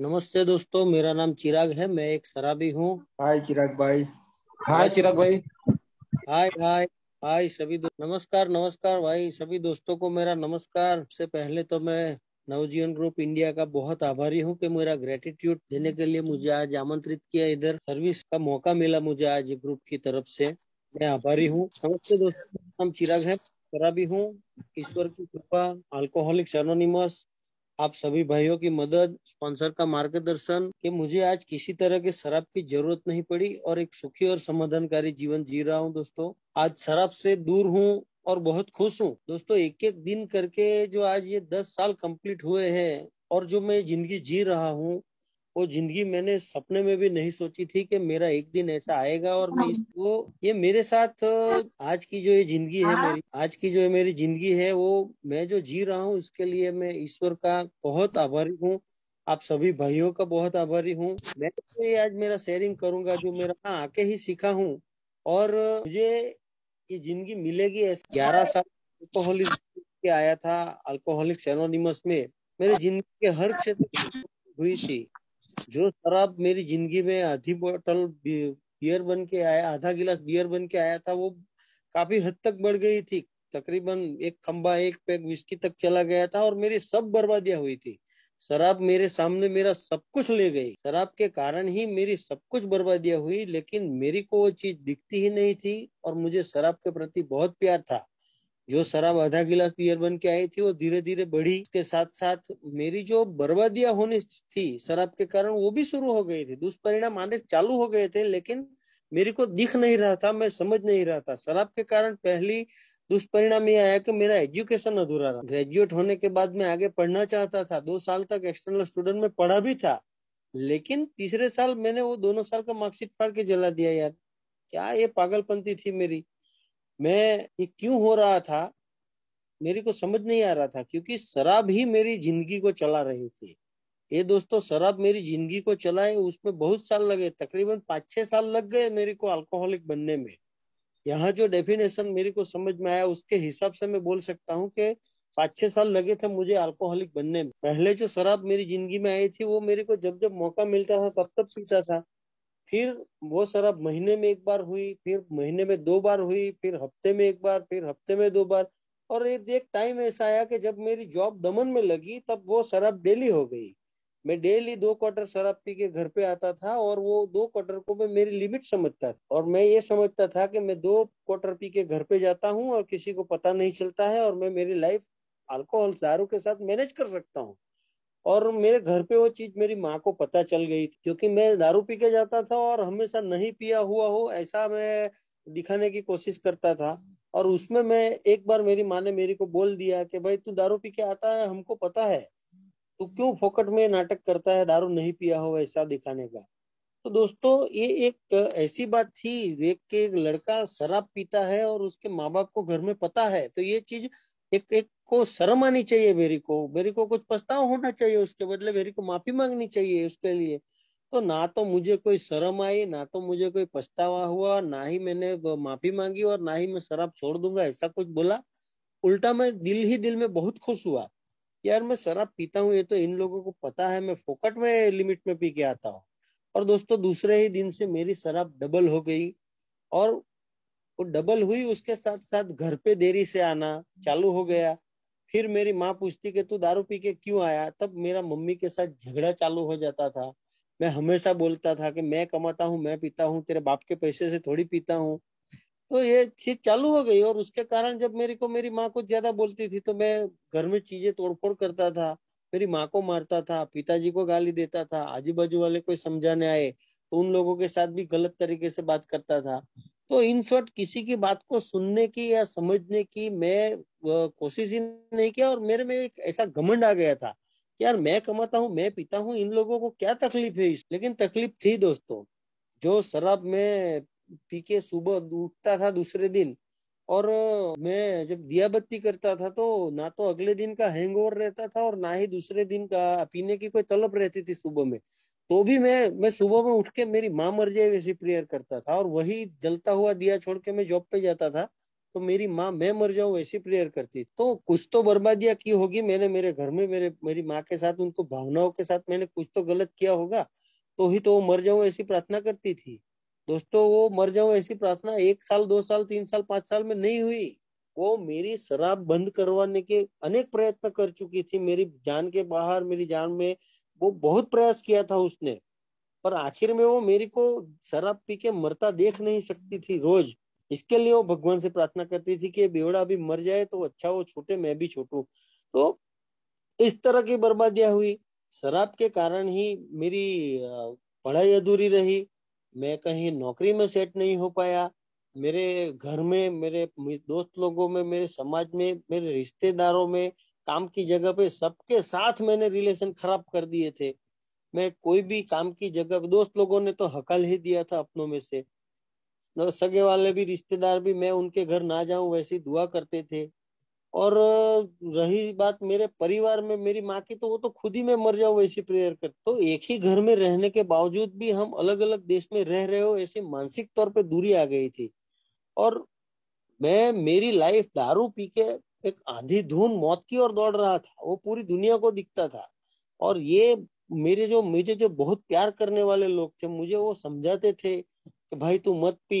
नमस्ते दोस्तों मेरा नाम चिराग है मैं एक शराबी हूँ हाय चिराग भाई हाय चिराग भाई हाय हाय हाय सभी नमस्कार नमस्कार भाई सभी दोस्तों को मेरा नमस्कार से पहले तो मैं नवजीवन ग्रुप इंडिया का बहुत आभारी हूँ कि मेरा ग्रेटिट्यूड देने के लिए मुझे आज आमंत्रित किया इधर सर्विस का मौका मिला मुझे आज ग्रुप की तरफ से मैं आभारी हूँ नमस्ते दोस्तों हम चिराग है शराबी हूँ ईश्वर की कृपा अल्कोहलिक एनोनिमस आप सभी भाइयों की मदद स्पॉन्सर का मार्गदर्शन कि मुझे आज किसी तरह के शराब की जरूरत नहीं पड़ी और एक सुखी और समाधानकारी जीवन जी रहा हूँ दोस्तों आज शराब से दूर हूँ और बहुत खुश हूँ दोस्तों एक एक दिन करके जो आज ये दस साल कंप्लीट हुए हैं और जो मैं जिंदगी जी रहा हूँ वो जिंदगी मैंने सपने में भी नहीं सोची थी कि मेरा एक दिन ऐसा आएगा और मैं हाँ। इसको ये मेरे साथ आज की जो ये जिंदगी है मेरी हाँ। आज की जो मेरी जिंदगी है वो मैं जो जी रहा हूँ उसके लिए मैं ईश्वर का बहुत आभारी हूँ आप सभी भाइयों का बहुत आभारी हूँ मैं तो ये आज मेरा शेयरिंग करूंगा जो मेरा हाँ, आके ही सीखा हूँ और मुझे ये जिंदगी मिलेगी ग्यारह साल अल्कोहलिक के आया था अल्कोहलिक एनोनिमस में मेरे जिंदगी के हर क्षेत्र हुई थी जो शराब मेरी जिंदगी में आधी बोतल बियर बन के आया आधा गिलास बियर बन के आया था वो काफी हद तक बढ़ गई थी तकरीबन एक खंबा एक पैक विस्की तक चला गया था और मेरी सब बर्बादियां हुई थी शराब मेरे सामने मेरा सब कुछ ले गई शराब के कारण ही मेरी सब कुछ बर्बादियां हुई लेकिन मेरी को वो चीज दिखती ही नहीं थी और मुझे शराब के प्रति बहुत प्यार था जो शराब आधा गिलास बियर बन के आई थी वो धीरे धीरे बढ़ी के साथ साथ मेरी जो बर्बादियां होनी थी शराब के कारण वो भी शुरू हो गई थी दुष्परिणाम आने चालू हो गए थे लेकिन मेरे को दिख नहीं रहा था मैं समझ नहीं रहा था शराब के कारण पहली दुष्परिणाम ये आया कि मेरा एजुकेशन अधूरा रहा ग्रेजुएट होने के बाद मैं आगे पढ़ना चाहता था दो साल तक एक्सटर्नल स्टूडेंट में पढ़ा भी था लेकिन तीसरे साल मैंने वो दोनों साल का मार्कशीट फाड़ के जला दिया यार क्या ये पागलपंती थी मेरी मैं ये क्यों हो रहा था मेरे को समझ नहीं आ रहा था क्योंकि शराब ही मेरी जिंदगी को चला रही थी ये दोस्तों शराब मेरी जिंदगी को चलाए उसमें बहुत साल लगे तकरीबन पाँच छह साल लग गए मेरे को अल्कोहलिक बनने में यहाँ जो डेफिनेशन मेरे को समझ में आया उसके हिसाब से मैं बोल सकता हूँ कि पाँच छह साल लगे थे मुझे अल्कोहलिक बनने में पहले जो शराब मेरी जिंदगी में आई थी वो मेरे को जब जब मौका मिलता था तब तब पीता था फिर वो शराब महीने में एक बार हुई फिर महीने में दो बार हुई फिर हफ्ते में एक बार फिर हफ्ते में दो बार और एक टाइम ऐसा आया कि जब मेरी जॉब दमन में लगी तब वो शराब डेली हो गई मैं डेली दो क्वार्टर शराब पी के घर पे आता था और वो दो क्वार्टर को मैं मेरी लिमिट समझता था और मैं ये समझता था कि मैं दो क्वार्टर पी के घर पे जाता हूँ और किसी को पता नहीं चलता है और मैं मेरी लाइफ अल्कोहल दारू के साथ मैनेज कर सकता हूँ और मेरे घर पे वो चीज मेरी माँ को पता चल गई थी क्योंकि मैं दारू पी के जाता था और हमेशा नहीं पिया हुआ हो ऐसा मैं दिखाने की कोशिश करता था और उसमें मैं एक बार मेरी माँ ने मेरे को बोल दिया कि भाई तू दारू पी के आता है हमको पता है तू क्यों फोकट में नाटक करता है दारू नहीं पिया हो ऐसा दिखाने का तो दोस्तों ये एक ऐसी बात थी देख के एक लड़का शराब पीता है और उसके माँ बाप को घर में पता है तो ये चीज एक एक को शर्म आनी चाहिए बेरी को बेरी को कुछ पछताव होना चाहिए उसके बदले बेरी को माफी मांगनी चाहिए उसके लिए तो ना तो मुझे कोई शर्म आई ना तो मुझे कोई पछतावा हुआ ना ही मैंने माफी मांगी और ना ही मैं शराब छोड़ दूंगा ऐसा कुछ बोला उल्टा मैं दिल ही दिल में बहुत खुश हुआ यार मैं शराब पीता हूँ ये तो इन लोगों को पता है मैं फोकट में लिमिट में पी के आता हूँ और दोस्तों दूसरे ही दिन से मेरी शराब डबल हो गई और वो डबल हुई उसके साथ साथ घर पे देरी से आना चालू हो गया फिर मेरी माँ पूछती कि तू दारू पी के क्यों आया तब मेरा मम्मी के साथ झगड़ा चालू हो जाता था मैं हमेशा बोलता था कि मैं कमाता हूँ मैं पीता हूँ तेरे बाप के पैसे से थोड़ी पीता हूँ तो ये चीज चालू हो गई और उसके कारण जब मेरे को मेरी माँ को ज्यादा बोलती थी तो मैं घर में चीजें तोड़फोड़ करता था मेरी माँ को मारता था पिताजी को गाली देता था आजू बाजू वाले कोई समझाने आए तो उन लोगों के साथ भी गलत तरीके से बात करता था तो इन शॉर्ट किसी की बात को सुनने की या समझने की मैं कोशिश ही नहीं किया और मेरे में एक ऐसा घमंड आ गया था कि यार मैं कमाता हूँ मैं पीता हूँ इन लोगों को क्या तकलीफ है इस लेकिन तकलीफ थी दोस्तों जो शराब में पी के सुबह उठता था दूसरे दिन और मैं जब दिया बत्ती करता था तो ना तो अगले दिन का हैंगओवर रहता था और ना ही दूसरे दिन का पीने की कोई तलब रहती थी सुबह में तो भी मैं मैं सुबह में उठ के मेरी माँ मर जाए वैसी प्रेयर करता था और वही जलता हुआ दिया छोड़ के मैं जॉब पे जाता था तो मेरी माँ मैं मर जाऊं वैसी प्रेयर करती तो कुछ तो बर्बादियां की होगी मैंने मेरे घर में मेरे मेरी माँ के साथ उनको भावनाओं के साथ मैंने कुछ तो गलत किया होगा तो ही तो वो मर जाऊं ऐसी प्रार्थना करती थी दोस्तों वो मर जाऊं ऐसी प्रार्थना एक साल दो साल तीन साल पांच साल में नहीं हुई वो मेरी शराब बंद करवाने के अनेक प्रयत्न कर चुकी थी मेरी जान के बाहर मेरी जान में वो बहुत प्रयास किया था उसने पर आखिर में वो मेरी को शराब पी के मरता देख नहीं सकती थी रोज इसके लिए वो भगवान से प्रार्थना करती थी कि बेवड़ा अभी मर जाए तो अच्छा वो छोटे मैं भी छोटू तो इस तरह की बर्बादियां हुई शराब के कारण ही मेरी पढ़ाई अधूरी रही मैं कहीं नौकरी में सेट नहीं हो पाया मेरे घर में मेरे दोस्त लोगों में मेरे समाज में मेरे रिश्तेदारों में काम की जगह पे सबके साथ मैंने रिलेशन खराब कर दिए थे मैं कोई भी काम की जगह दोस्त लोगों ने तो हकल ही दिया था अपनों में से सगे वाले भी रिश्तेदार भी मैं उनके घर ना जाऊं वैसी दुआ करते थे और रही बात मेरे परिवार में मेरी माँ की तो वो तो खुद ही मैं मर जाऊं वैसी प्रेयर कर तो एक ही घर में रहने के बावजूद भी हम अलग अलग देश में रह रहे हो ऐसी मानसिक तौर पे दूरी आ गई थी और मैं मेरी लाइफ दारू पी के एक आधी धूम मौत की ओर दौड़ रहा था वो पूरी दुनिया को दिखता था और ये मेरे जो मुझे जो बहुत प्यार करने वाले लोग थे मुझे वो समझाते थे कि भाई तू मत पी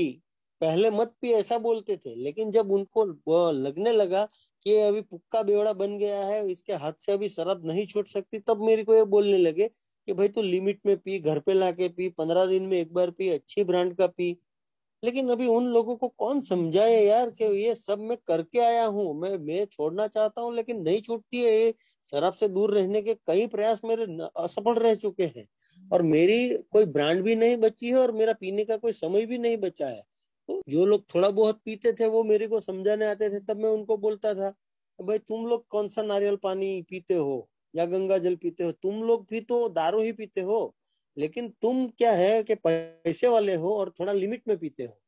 पहले मत पी ऐसा बोलते थे लेकिन जब उनको लगने लगा कि अभी पुक्का बेवड़ा बन गया है इसके हाथ से अभी शराब नहीं छूट सकती तब मेरे को ये बोलने लगे कि भाई तू लिमिट में पी घर पे लाके पी पंद्रह दिन में एक बार पी अच्छी ब्रांड का पी लेकिन अभी उन लोगों को कौन समझाए यार कि ये सब मैं करके आया हूँ मैं मैं छोड़ना चाहता हूँ लेकिन नहीं छूटती है ये शराब से दूर रहने के कई प्रयास मेरे असफल रह चुके हैं और मेरी कोई ब्रांड भी नहीं बची है और मेरा पीने का कोई समय भी नहीं बचा है तो जो लोग थोड़ा बहुत पीते थे वो मेरे को समझाने आते थे तब मैं उनको बोलता था भाई तुम लोग कौन सा नारियल पानी पीते हो या गंगा जल पीते हो तुम लोग भी तो दारू ही पीते हो लेकिन तुम क्या है कि पैसे वाले हो और थोड़ा लिमिट में पीते हो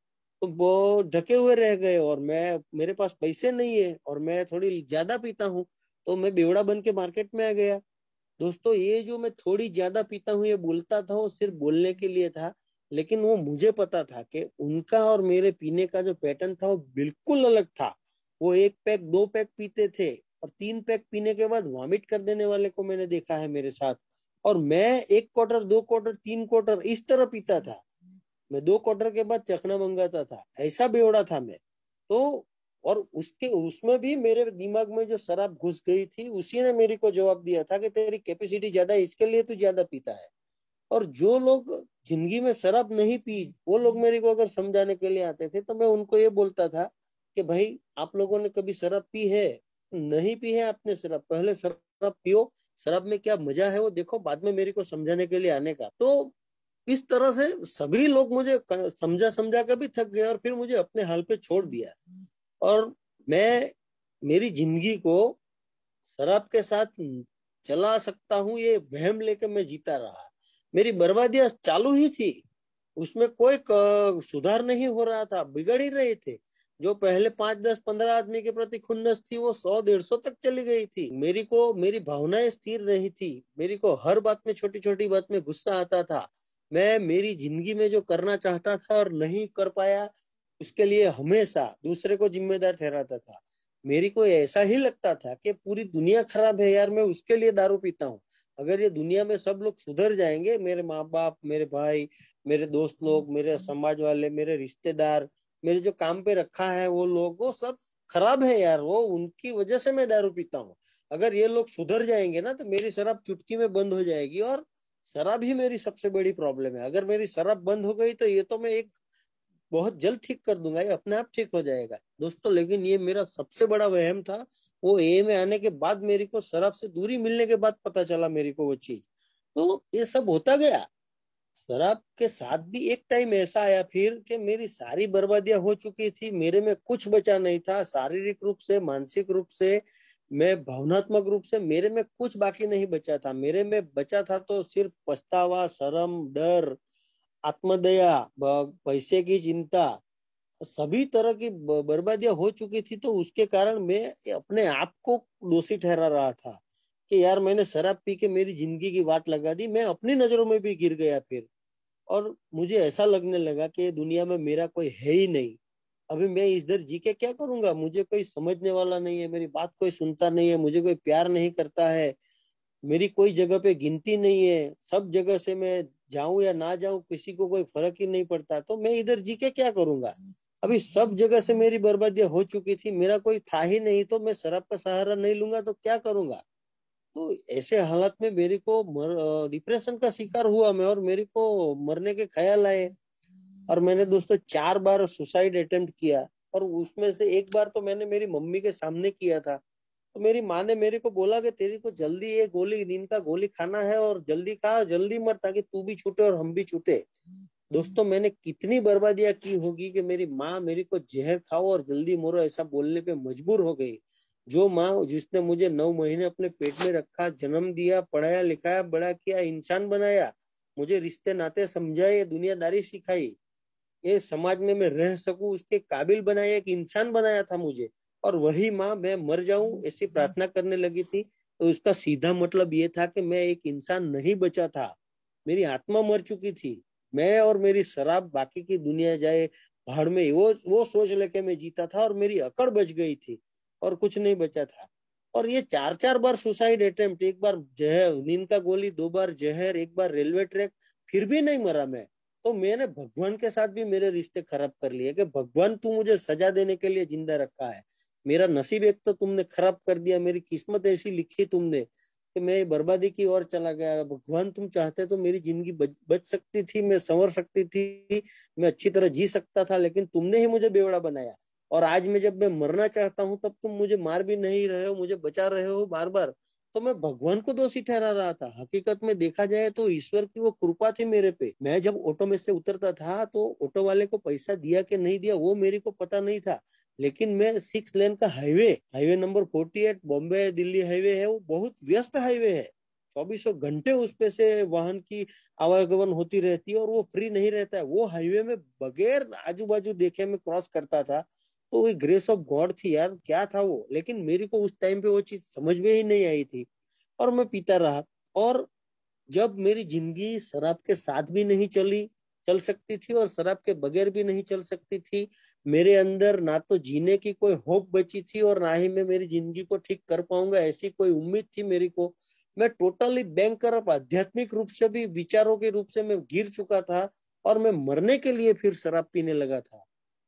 तो वो ढके हुए रह गए और मैं मेरे पास पैसे नहीं है और मैं थोड़ी ज्यादा पीता हूँ तो मैं बेवड़ा बन के मार्केट में आ गया दोस्तों ये जो मैं थोड़ी ज्यादा पीता हूँ ये बोलता था वो सिर्फ बोलने के लिए था लेकिन वो मुझे पता था कि उनका और मेरे पीने का जो पैटर्न था वो बिल्कुल अलग था वो एक पैक दो पैक पीते थे और तीन पैक पीने के बाद वॉमिट कर देने वाले को मैंने देखा है मेरे साथ और मैं एक क्वार्टर दो क्वार्टर तीन क्वार्टर इस तरह पीता था मैं दो क्वार्टर के बाद चखना मंगाता था ऐसा बेवड़ा था मैं तो और उसके उसमें भी मेरे दिमाग में जो शराब घुस गई थी उसी ने मेरे को जवाब दिया था कि तेरी कैपेसिटी ज्यादा है इसके लिए तू ज्यादा पीता है और जो लोग जिंदगी में शराब नहीं पी वो लोग मेरे को अगर समझाने के लिए आते थे तो मैं उनको ये बोलता था कि भाई आप लोगों ने कभी शराब पी है नहीं पी है आपने शराब पहले शराब शराब पियो शराब में क्या मजा है वो देखो बाद में मेरे को समझाने के लिए आने का तो इस तरह से सभी लोग मुझे समझा समझा के भी थक गए और फिर मुझे अपने हाल पे छोड़ दिया और मैं मेरी जिंदगी को शराब के साथ चला सकता हूँ ये वहम लेके मैं जीता रहा मेरी बर्बादियां चालू ही थी उसमें कोई सुधार नहीं हो रहा था बिगड़ ही रहे थे जो पहले पांच दस पंद्रह आदमी के प्रति खुन्नस थी वो सौ डेढ़ सौ तक चली गई थी मेरी को मेरी भावनाएं स्थिर नहीं थी मेरी को हर बात में छोटी छोटी बात में गुस्सा आता था मैं मेरी जिंदगी में जो करना चाहता था और नहीं कर पाया उसके लिए हमेशा दूसरे को जिम्मेदार ठहराता था मेरी को ऐसा ही लगता था कि पूरी दुनिया खराब है यार मैं उसके लिए दारू पीता हूँ अगर ये दुनिया में सब लोग सुधर जाएंगे मेरे माँ बाप मेरे भाई मेरे दोस्त लोग मेरे समाज वाले मेरे रिश्तेदार मेरे जो काम पे रखा है वो लोग वो सब खराब है यार वो उनकी वजह से मैं दारू पीता हूँ अगर ये लोग सुधर जाएंगे ना तो मेरी शराब चुटकी में बंद हो जाएगी और शराब ही मेरी सबसे बड़ी प्रॉब्लम है अगर मेरी शराब बंद हो गई तो ये तो मैं एक बहुत जल्द ठीक कर दूंगा ये अपने आप ठीक हो जाएगा दोस्तों लेकिन ये मेरा सबसे बड़ा वहम था वो ए में आने के बाद मेरे को शराब से दूरी मिलने के बाद पता चला मेरे को वो चीज तो ये सब होता गया शराब के साथ भी एक टाइम ऐसा आया फिर कि मेरी सारी बर्बादियां हो चुकी थी मेरे में कुछ बचा नहीं था शारीरिक रूप से मानसिक रूप से मैं भावनात्मक रूप से मेरे में कुछ बाकी नहीं बचा था मेरे में बचा था तो सिर्फ पछतावा शर्म डर आत्मदया पैसे की चिंता सभी तरह की बर्बादियां हो चुकी थी तो उसके कारण मैं अपने आप को दोषी ठहरा रहा था कि यार मैंने शराब पी के मेरी जिंदगी की बात लगा दी मैं अपनी नजरों में भी गिर गया फिर और मुझे ऐसा लगने लगा कि दुनिया में मेरा कोई है ही नहीं अभी मैं इधर जी के क्या करूंगा मुझे कोई समझने वाला नहीं है मेरी बात कोई सुनता नहीं है मुझे कोई प्यार नहीं करता है मेरी कोई जगह पे गिनती नहीं है सब जगह से मैं जाऊं या ना जाऊं किसी को कोई फर्क ही नहीं पड़ता तो मैं इधर जी के क्या करूंगा अभी सब जगह से मेरी बर्बादियां हो चुकी थी मेरा कोई था ही नहीं तो मैं शराब का सहारा नहीं लूंगा तो क्या करूंगा तो ऐसे हालत में मेरे को मर, डिप्रेशन का शिकार हुआ मैं और मेरे को मरने के ख्याल आए और मैंने दोस्तों चार बार सुसाइड अटेम्प्ट किया और उसमें से एक बार तो मैंने मेरी मम्मी के सामने किया था तो मेरी माँ ने मेरे को बोला कि तेरे को जल्दी ये गोली नींद का गोली खाना है और जल्दी खा जल्दी मर ताकि तू भी छूटे और हम भी छूटे दोस्तों मैंने कितनी बर्बादियां की होगी कि मेरी माँ मेरे को जहर खाओ और जल्दी मरो ऐसा बोलने पे मजबूर हो गई जो माँ जिसने मुझे नौ महीने अपने पेट में रखा जन्म दिया पढ़ाया लिखाया बड़ा किया इंसान बनाया मुझे रिश्ते नाते समझाए दुनियादारी सिखाई ये समाज में मैं रह सकू उसके काबिल बनाया एक इंसान बनाया था मुझे और वही माँ मैं मर जाऊं ऐसी प्रार्थना करने लगी थी तो उसका सीधा मतलब ये था कि मैं एक इंसान नहीं बचा था मेरी आत्मा मर चुकी थी मैं और मेरी शराब बाकी की दुनिया जाए भाड़ में वो वो सोच लेके मैं जीता था और मेरी अकड़ बच गई थी और कुछ नहीं बचा था और ये चार चार बार सुसाइड अटेम्प्ट एक बार जहर नींद का गोली दो बार जहर एक बार रेलवे ट्रैक फिर भी नहीं मरा मैं तो मैंने भगवान के साथ भी मेरे रिश्ते खराब कर लिए कि भगवान तू मुझे सजा देने के लिए जिंदा रखा है मेरा नसीब एक तो तुमने खराब कर दिया मेरी किस्मत ऐसी लिखी तुमने कि मैं बर्बादी की ओर चला गया भगवान तुम चाहते तो मेरी जिंदगी बच, बच सकती थी मैं संवर सकती थी मैं अच्छी तरह जी सकता था लेकिन तुमने ही मुझे बेवड़ा बनाया और आज मैं जब मैं मरना चाहता हूँ तब तुम मुझे मार भी नहीं रहे हो मुझे बचा रहे हो बार बार तो मैं भगवान को दोषी ठहरा रहा था हकीकत में देखा जाए तो ईश्वर की वो कृपा थी मेरे पे मैं जब ऑटो में से उतरता था तो ऑटो वाले को पैसा दिया कि नहीं दिया वो मेरे को पता नहीं था लेकिन मैं सिक्स लेन का highway highway number forty eight Bombay Delhi highway है वो बहुत व्यस्त हाईवे है चौबीसों घंटे उस पे से वाहन की आवागमन होती रहती है और वो फ्री नहीं रहता है वो हाईवे में बगैर आजू बाजू देखे मैं क्रॉस करता था तो वो ग्रेस ऑफ गॉड थी यार क्या था वो लेकिन मेरे को उस टाइम पे वो चीज समझ में ही नहीं आई थी और मैं पीता रहा और जब मेरी जिंदगी शराब के साथ भी नहीं चली चल सकती थी और शराब के बगैर भी नहीं चल सकती थी मेरे अंदर ना तो जीने की कोई होप बची थी और ना ही मैं मेरी जिंदगी को ठीक कर पाऊंगा ऐसी कोई उम्मीद थी मेरे को मैं टोटली बैंक आध्यात्मिक रूप से भी विचारों के रूप से मैं गिर चुका था और मैं मरने के लिए फिर शराब पीने लगा था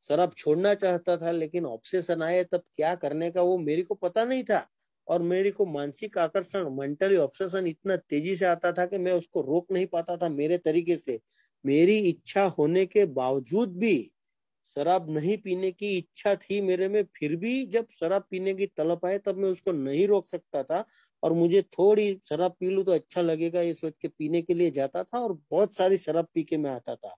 सर अब छोड़ना चाहता था लेकिन ऑब्सेशन आए तब क्या करने का वो मेरे को पता नहीं था और मेरे को मानसिक आकर्षण मेंटली ऑब्सेशन इतना तेजी से आता था कि मैं उसको रोक नहीं पाता था मेरे तरीके से मेरी इच्छा होने के बावजूद भी शराब नहीं पीने की इच्छा थी मेरे में फिर भी जब शराब पीने की तलब आए तब मैं उसको नहीं रोक सकता था और मुझे थोड़ी शराब पी लू तो अच्छा लगेगा ये सोच के पीने के लिए जाता था और बहुत सारी शराब पी के मैं आता था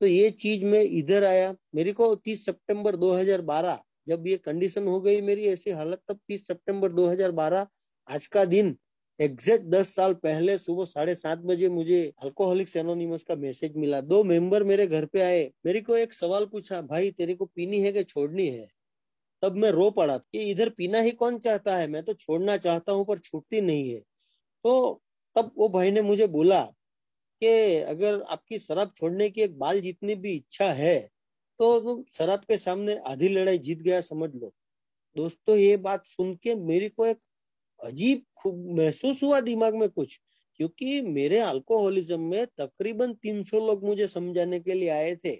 तो ये चीज में इधर आया मेरे को 30 सितंबर 2012 जब ये कंडीशन हो गई मेरी ऐसी हालत तब 30 सितंबर 2012 आज का दिन एग्जैक्ट दस साल पहले सुबह साढ़े सात बजे मुझे अल्कोहलिक्स एनोनिमस का मैसेज मिला दो मेंबर मेरे घर पे आए मेरे को एक सवाल पूछा भाई तेरे को पीनी है कि छोड़नी है तब मैं रो पड़ा कि इधर पीना ही कौन चाहता है मैं तो छोड़ना चाहता हूँ पर छूटती नहीं है तो तब वो भाई ने मुझे बोला कि अगर आपकी शराब छोड़ने की एक बाल जीतने भी इच्छा है तो शराब के सामने आधी लड़ाई जीत गया समझ लो दोस्तों ये बात सुन के मेरे को एक अजीब महसूस हुआ दिमाग में कुछ क्योंकि मेरे अल्कोहलिज्म में तकरीबन 300 लोग मुझे समझाने के लिए आए थे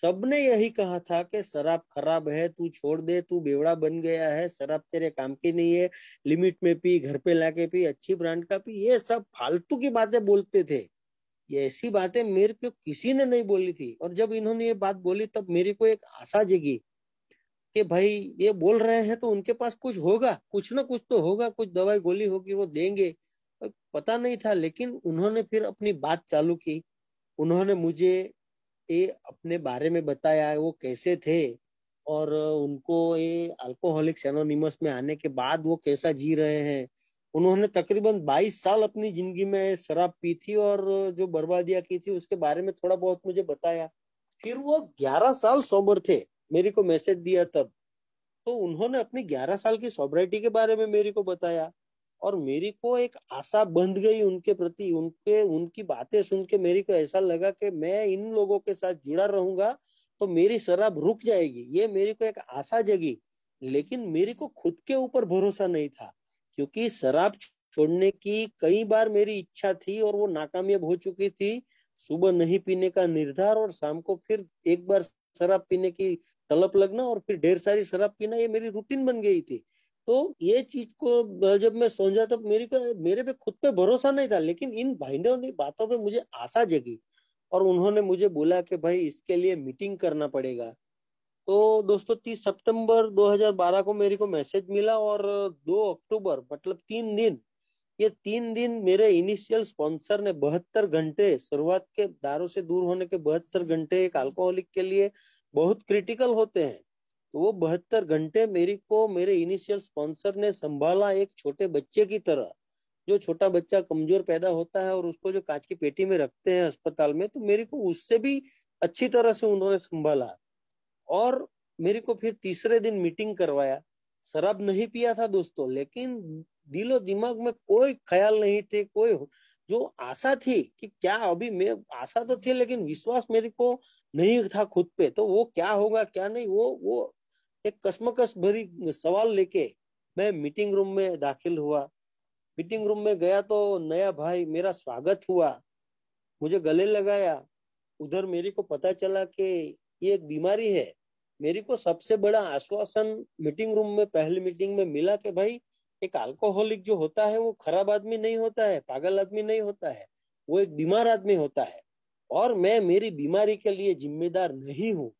सबने यही कहा था कि शराब खराब है तू छोड़ दे तू बेवड़ा बन गया है शराब तेरे काम की नहीं है लिमिट में पी घर पे लाके पी अच्छी ब्रांड का पी ये सब फालतू की बातें बोलते थे ये ऐसी बातें मेरे को किसी ने नहीं बोली थी और जब इन्होंने ये बात बोली तब मेरे को एक आशा जगी कि भाई ये बोल रहे हैं तो उनके पास कुछ होगा कुछ ना कुछ तो होगा कुछ दवाई गोली होगी वो देंगे पता नहीं था लेकिन उन्होंने फिर अपनी बात चालू की उन्होंने मुझे ये अपने बारे में बताया वो कैसे थे और उनको ये अल्कोहलिक एनोनिमस में आने के बाद वो कैसा जी रहे हैं उन्होंने तकरीबन 22 साल अपनी जिंदगी में शराब पी थी और जो बर्बादियां की थी उसके बारे में थोड़ा बहुत मुझे बताया फिर वो 11 साल सोबर थे मेरे को मैसेज दिया तब तो उन्होंने अपनी 11 साल की सोबराइटी के बारे में मेरे को बताया और मेरी को एक आशा बंध गई उनके प्रति उनके उनकी बातें सुन के मेरे को ऐसा लगा कि मैं इन लोगों के साथ जुड़ा रहूंगा तो मेरी शराब रुक जाएगी ये मेरे को एक आशा जगी लेकिन मेरे को खुद के ऊपर भरोसा नहीं था क्योंकि शराब छोड़ने की कई बार मेरी इच्छा थी और वो नाकामयाब हो चुकी थी सुबह नहीं पीने का निर्धार और शाम को फिर एक बार शराब पीने की तलब लगना और फिर ढेर सारी शराब पीना ये मेरी रूटीन बन गई थी तो ये चीज को जब मैं समझा तो मेरी मेरे पे खुद पे भरोसा नहीं था लेकिन इन भाइयों ने बातों पे मुझे आशा जगी और उन्होंने मुझे बोला कि भाई इसके लिए मीटिंग करना पड़ेगा तो दोस्तों तीस सितंबर 2012 को मेरे को मैसेज मिला और दो अक्टूबर मतलब तीन दिन ये तीन दिन मेरे इनिशियल स्पॉन्सर ने बहत्तर घंटे शुरुआत के दारों से दूर होने के बहत्तर घंटे एक अल्कोहलिक के लिए बहुत क्रिटिकल होते हैं तो वो बहत्तर घंटे मेरे को मेरे इनिशियल स्पॉन्सर ने संभाला एक छोटे बच्चे की तरह जो छोटा बच्चा कमजोर पैदा होता है और उसको जो कांच की पेटी में रखते हैं अस्पताल में तो मेरे को उससे भी अच्छी तरह से उन्होंने संभाला और मेरे को फिर तीसरे दिन मीटिंग करवाया शराब नहीं पिया था दोस्तों लेकिन दिलो दिमाग में कोई ख्याल नहीं थे कोई जो आशा थी कि क्या अभी मैं आशा तो थी लेकिन विश्वास मेरे को नहीं था खुद पे तो वो क्या होगा क्या नहीं वो वो एक कसमकस भरी सवाल लेके मैं मीटिंग रूम में दाखिल हुआ मीटिंग रूम में गया तो नया भाई मेरा स्वागत हुआ मुझे गले लगाया उधर मेरे को पता चला कि ये एक बीमारी है मेरे को सबसे बड़ा आश्वासन मीटिंग रूम में पहली मीटिंग में मिला कि भाई एक अल्कोहलिक जो होता है वो खराब आदमी नहीं होता है पागल आदमी नहीं होता है वो एक बीमार आदमी होता है और मैं मेरी बीमारी के लिए जिम्मेदार नहीं हूँ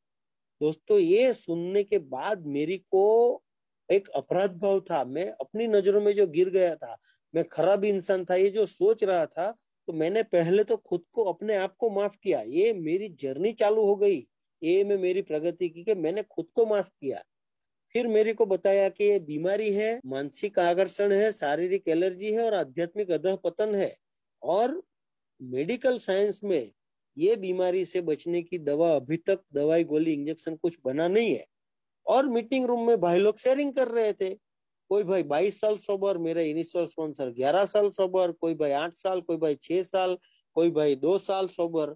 दोस्तों ये सुनने के बाद मेरी को एक अपराध भाव था मैं अपनी नजरों में जो गिर गया था मैं खराब इंसान था ये जो सोच रहा था तो मैंने पहले तो खुद को अपने आप को माफ किया ये मेरी जर्नी चालू हो गई ए में मेरी प्रगति की कि मैंने खुद को माफ किया फिर मेरे को बताया कि ये बीमारी है मानसिक आकर्षण है शारीरिक एलर्जी है और आध्यात्मिक अध पतन है और मेडिकल साइंस में ये बीमारी से बचने की दवा अभी तक दवाई गोली इंजेक्शन कुछ बना नहीं है और मीटिंग रूम में भाई लोग शेयरिंग कर रहे थे कोई भाई बाईस साल सोबर मेरा इनिशियल स्पॉन्सर ग्यारह साल सोबर कोई भाई आठ साल कोई भाई छह साल कोई भाई दो साल सोबर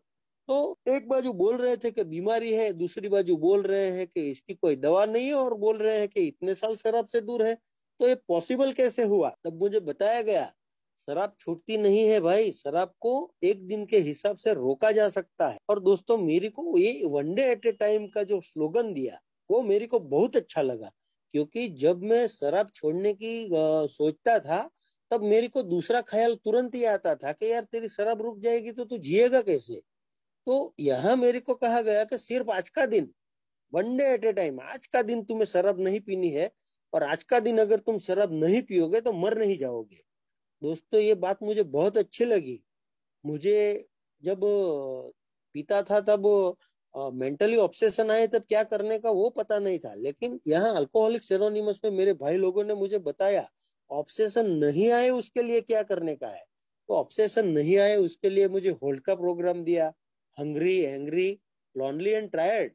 तो एक बाजू बोल रहे थे कि बीमारी है दूसरी बाजू बोल रहे हैं कि इसकी कोई दवा नहीं है और बोल रहे हैं कि इतने साल शराब से दूर है तो ये पॉसिबल कैसे हुआ तब मुझे बताया गया शराब छूटती नहीं है भाई शराब को एक दिन के हिसाब से रोका जा सकता है और दोस्तों मेरे को ये one day at a time का जो स्लोगन दिया वो मेरे को बहुत अच्छा लगा क्योंकि जब मैं शराब छोड़ने की सोचता था तब मेरे को दूसरा ख्याल तुरंत ही आता था कि यार तेरी शराब रुक जाएगी तो तू जिएगा कैसे तो यहां मेरे को कहा गया कि सिर्फ आज का दिन one day at a time आज का दिन तुम्हें शराब नहीं पीनी है और आज का दिन अगर तुम शराब नहीं पियोगे तो मर नहीं जाओगे दोस्तों ये बात मुझे बहुत अच्छी लगी मुझे जब पीता था तब मेंटली ऑब्सेशन आए तब क्या करने का वो पता नहीं था लेकिन यहाँ अल्कोहलिक सेरोनिमस में मेरे भाई लोगों ने मुझे बताया ऑब्सेशन नहीं आए उसके लिए क्या करने का है तो ऑब्सेशन नहीं आए उसके लिए मुझे होल्ड का प्रोग्राम दिया hungry angry lonely and tired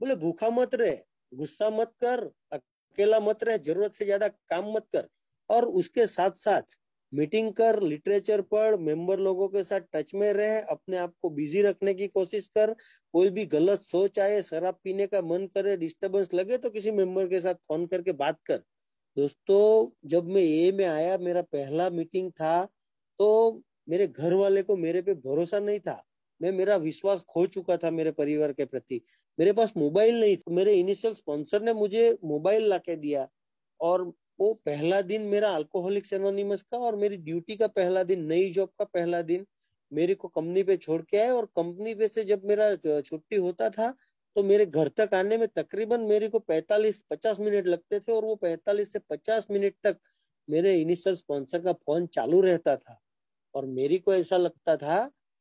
बोले भूखा मत रहे गुस्सा मत कर अकेला मत रहे जरूरत से ज्यादा काम मत कर और उसके साथ साथ मीटिंग कर लिटरेचर पढ़ मेंबर लोगों के साथ टच में रह अपने आप को बिजी रखने की कोशिश कर कोई भी गलत सोच आए शराब पीने का मन करे डिस्टरबेंस लगे तो किसी मेंबर के साथ फोन करके बात कर दोस्तों जब मैं ए में आया मेरा पहला मीटिंग था तो मेरे घर वाले को मेरे पे भरोसा नहीं था मैं मेरा विश्वास खो चुका था मेरे परिवार के प्रति मेरे पास मोबाइल नहीं था मेरे इनिशियल स्पॉन्सर ने मुझे मोबाइल ला दिया और वो पहला दिन मेरा अल्कोहलिक्स एनोनिमस का और मेरी ड्यूटी का पहला दिन नई जॉब का पहला दिन मेरे को कंपनी पे छोड़ के आए और कंपनी पे से जब मेरा छुट्टी होता था तो मेरे घर तक आने में तकरीबन मेरे को 45-50 मिनट लगते थे और वो 45 से 50 मिनट तक मेरे इनिशियल स्पॉन्सर का फोन चालू रहता था और मेरे को ऐसा लगता था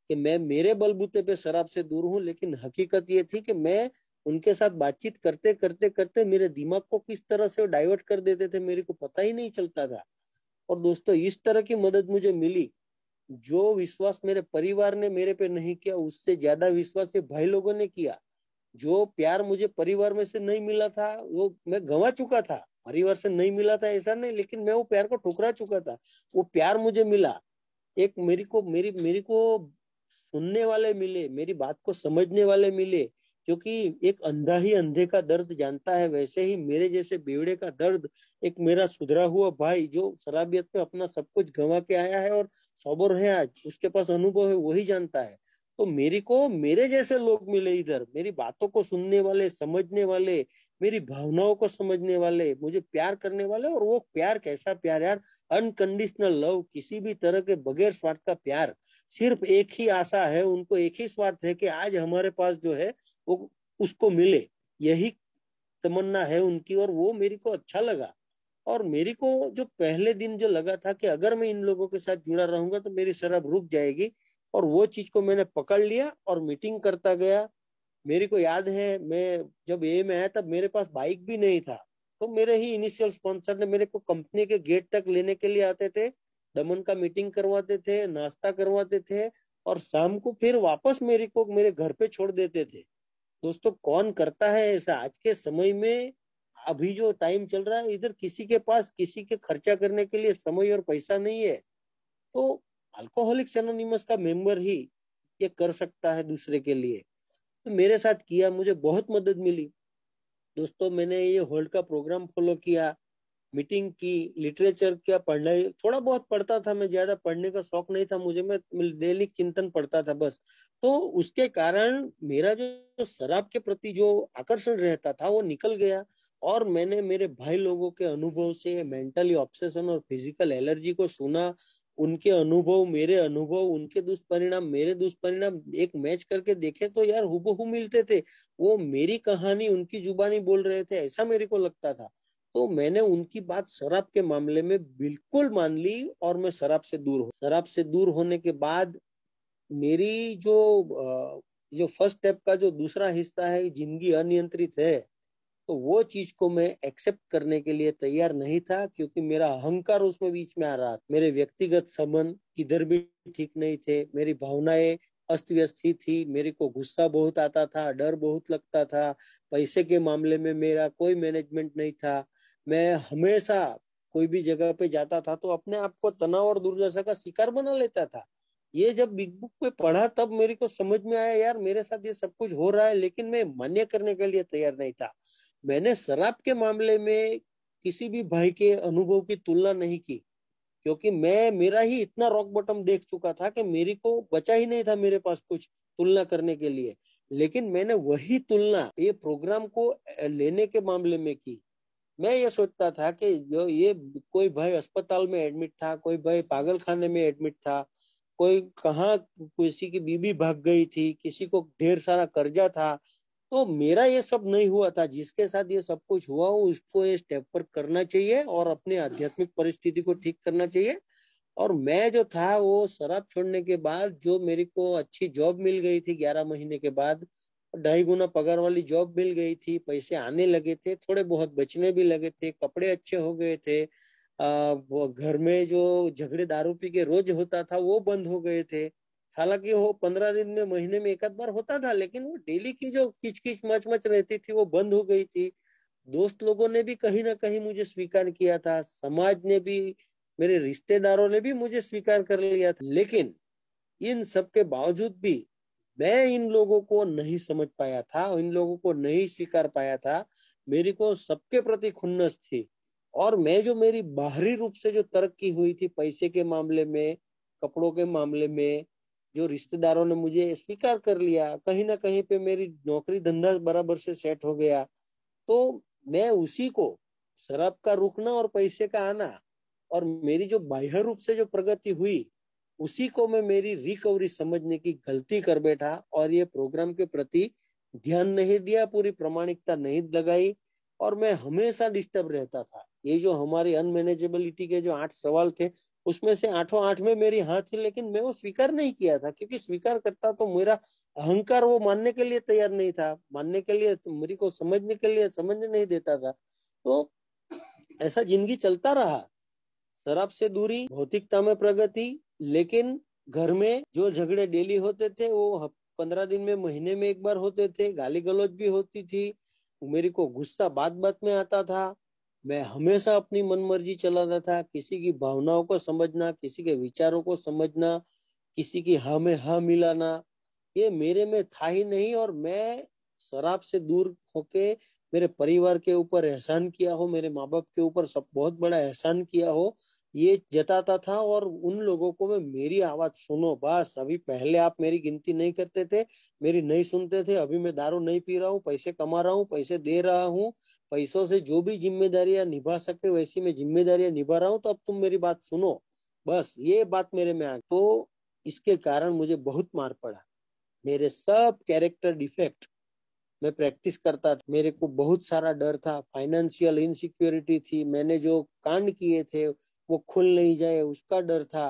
कि मैं मेरे बलबूते पे शराब से दूर हूँ लेकिन हकीकत ये थी कि मैं उनके साथ बातचीत करते करते करते मेरे दिमाग को किस तरह से डाइवर्ट कर देते थे मेरे को पता ही नहीं चलता था और दोस्तों इस तरह की मदद मुझे मिली जो विश्वास मेरे परिवार ने मेरे पे नहीं किया उससे ज्यादा विश्वास ये भाई लोगों ने किया जो प्यार मुझे परिवार में से नहीं मिला था वो मैं गंवा चुका था परिवार से नहीं मिला था ऐसा नहीं लेकिन मैं वो प्यार को ठुकरा चुका था वो प्यार मुझे मिला एक मेरी को मेरी मेरी को सुनने वाले मिले मेरी बात को समझने वाले मिले क्योंकि एक अंधा ही अंधे का दर्द जानता है वैसे ही मेरे जैसे बेवड़े का दर्द एक मेरा सुधरा हुआ भाई जो शराबियत में अपना सब कुछ गंवा के आया है और सोबर है आज उसके पास अनुभव है वही जानता है तो मेरी को मेरे जैसे लोग मिले इधर मेरी बातों को सुनने वाले समझने वाले मेरी भावनाओं को समझने वाले मुझे प्यार करने वाले और वो प्यार कैसा प्यार यार अनकंडीशनल लव किसी भी तरह के बगैर स्वार्थ का प्यार सिर्फ एक ही आशा है उनको एक ही स्वार्थ है कि आज हमारे पास जो है वो उसको मिले यही तमन्ना है उनकी और वो मेरे को अच्छा लगा और मेरे को जो पहले दिन जो लगा था कि अगर मैं इन लोगों के साथ जुड़ा रहूंगा तो मेरी शराब रुक जाएगी और वो चीज को मैंने पकड़ लिया और मीटिंग करता गया मेरे को याद है मैं जब ए में आया तब मेरे पास बाइक भी नहीं था तो मेरे ही इनिशियल स्पॉन्सर ने मेरे को कंपनी के गेट तक लेने के लिए आते थे दमन का मीटिंग करवाते थे नाश्ता करवाते थे और शाम को फिर वापस मेरे को मेरे घर पे छोड़ देते थे दोस्तों कौन करता है ऐसा आज के समय में अभी जो टाइम चल रहा है इधर किसी के पास किसी के खर्चा करने के लिए समय और पैसा नहीं है तो अल्कोहलिक्स एनोनिमस का मेंबर ही ये कर सकता है दूसरे के लिए तो मेरे साथ किया मुझे बहुत मदद मिली दोस्तों मैंने ये होल्ड का प्रोग्राम फॉलो किया मीटिंग की लिटरेचर क्या पढ़ना थोड़ा बहुत पढ़ता था मैं ज्यादा पढ़ने का शौक नहीं था मुझे मैं दैनिक चिंतन पढ़ता था बस तो उसके कारण मेरा जो शराब के प्रति जो आकर्षण रहता था वो निकल गया और मैंने मेरे भाई लोगों के अनुभव से मेंटली ऑब्सेशन और फिजिकल एलर्जी को सुना उनके अनुभव मेरे अनुभव उनके दुष्परिणाम मेरे दुष्परिणाम एक मैच करके देखे तो यार हुबहू मिलते थे वो मेरी कहानी उनकी जुबानी बोल रहे थे ऐसा मेरे को लगता था तो मैंने उनकी बात शराब के मामले में बिल्कुल मान ली और मैं शराब से दूर हो शराब से दूर होने के बाद मेरी जो जो फर्स्ट स्टेप का जो दूसरा हिस्सा है जिंदगी अनियंत्रित है तो वो चीज को मैं एक्सेप्ट करने के लिए तैयार नहीं था क्योंकि मेरा अहंकार उसमें बीच में आ रहा था मेरे व्यक्तिगत संबंध किधर भी ठीक नहीं थे मेरी भावनाएं अस्त व्यस्त ही थी मेरे को गुस्सा बहुत आता था डर बहुत लगता था पैसे के मामले में मेरा कोई मैनेजमेंट नहीं था मैं हमेशा कोई भी जगह पे जाता था तो अपने आप को तनाव और दुर्दशा का शिकार बना लेता था ये जब बिग बुक में पढ़ा तब मेरे को समझ में आया यार मेरे साथ ये सब कुछ हो रहा है लेकिन मैं मान्य करने के लिए तैयार नहीं था मैंने शराब के मामले में किसी भी भाई के अनुभव की तुलना नहीं की क्योंकि मैं मेरा ही इतना रॉक बॉटम देख चुका था कि मेरे को बचा ही नहीं था मेरे पास कुछ तुलना करने के लिए लेकिन मैंने वही तुलना ये प्रोग्राम को लेने के मामले में की मैं ये सोचता था कि जो ये कोई भाई अस्पताल में एडमिट था कोई भाई पागल खाने में एडमिट था कोई कहा किसी की बीबी भाग गई थी किसी को ढेर सारा कर्जा था तो मेरा ये सब नहीं हुआ था जिसके साथ ये सब कुछ हुआ हो उसको ये स्टेप पर करना चाहिए और अपने आध्यात्मिक परिस्थिति को ठीक करना चाहिए और मैं जो था वो शराब छोड़ने के बाद जो मेरे को अच्छी जॉब मिल गई थी ग्यारह महीने के बाद ढाई गुना पगार वाली जॉब मिल गई थी पैसे आने लगे थे थोड़े बहुत बचने भी लगे थे कपड़े अच्छे हो गए थे अः घर में जो झगड़े दारू पी के रोज होता था वो बंद हो गए थे हालांकि वो पंद्रह दिन में महीने में एक आध बार होता था लेकिन वो डेली की जो किचकिच मच मच रहती थी वो बंद हो गई थी दोस्त लोगों ने भी कहीं ना कहीं मुझे स्वीकार किया था समाज ने भी मेरे रिश्तेदारों ने भी मुझे स्वीकार कर लिया था लेकिन इन सब के बावजूद भी मैं इन लोगों को नहीं समझ पाया था इन लोगों को नहीं स्वीकार पाया था मेरे को सबके प्रति खुन्नस थी और मैं जो मेरी बाहरी रूप से जो तरक्की हुई थी पैसे के मामले में कपड़ों के मामले में जो रिश्तेदारों ने मुझे स्वीकार कर लिया कहीं ना कहीं पे मेरी नौकरी धंधा बराबर से सेट हो गया तो मैं उसी को शराब का रुकना और पैसे का आना और मेरी जो बाह्य रूप से जो प्रगति हुई उसी को मैं मेरी रिकवरी समझने की गलती कर बैठा और ये प्रोग्राम के प्रति ध्यान नहीं दिया पूरी प्रमाणिकता नहीं लगाई और मैं हमेशा डिस्टर्ब रहता था ये जो हमारी अनमैनेजेबिलिटी के जो आठ सवाल थे उसमें से आठों आठ में मेरी हाथ थी लेकिन मैं वो स्वीकार नहीं किया था क्योंकि स्वीकार करता तो मेरा अहंकार वो मानने के लिए तैयार नहीं था मानने के लिए तो मेरी को समझने के लिए समझ नहीं देता था तो ऐसा जिंदगी चलता रहा शराब से दूरी भौतिकता में प्रगति लेकिन घर में जो झगड़े डेली होते थे वो पंद्रह दिन में महीने में एक बार होते थे गाली गलौज भी होती थी मेरे को गुस्सा बात बात में आता था मैं हमेशा अपनी मनमर्जी चलाता था किसी की भावनाओं को समझना किसी के विचारों को समझना किसी की हा में हा मिलाना ये मेरे में था ही नहीं और मैं शराब से दूर होके मेरे परिवार के ऊपर एहसान किया हो मेरे माँ बाप के ऊपर सब बहुत बड़ा एहसान किया हो ये जताता था और उन लोगों को मैं मेरी आवाज सुनो बस अभी पहले आप मेरी गिनती नहीं करते थे मेरी नहीं सुनते थे अभी मैं दारू नहीं पी रहा हूँ पैसे कमा रहा हूँ पैसे दे रहा हूँ पैसों से जो भी जिम्मेदारियां निभा सके वैसी मैं जिम्मेदारियां निभा रहा हूँ तो अब तुम मेरी बात सुनो बस ये बात मेरे में आ तो इसके कारण मुझे बहुत मार पड़ा मेरे सब कैरेक्टर डिफेक्ट मैं प्रैक्टिस करता था मेरे को बहुत सारा डर था फाइनेंशियल इनसिक्योरिटी थी मैंने जो कांड किए थे वो खुल नहीं जाए उसका डर था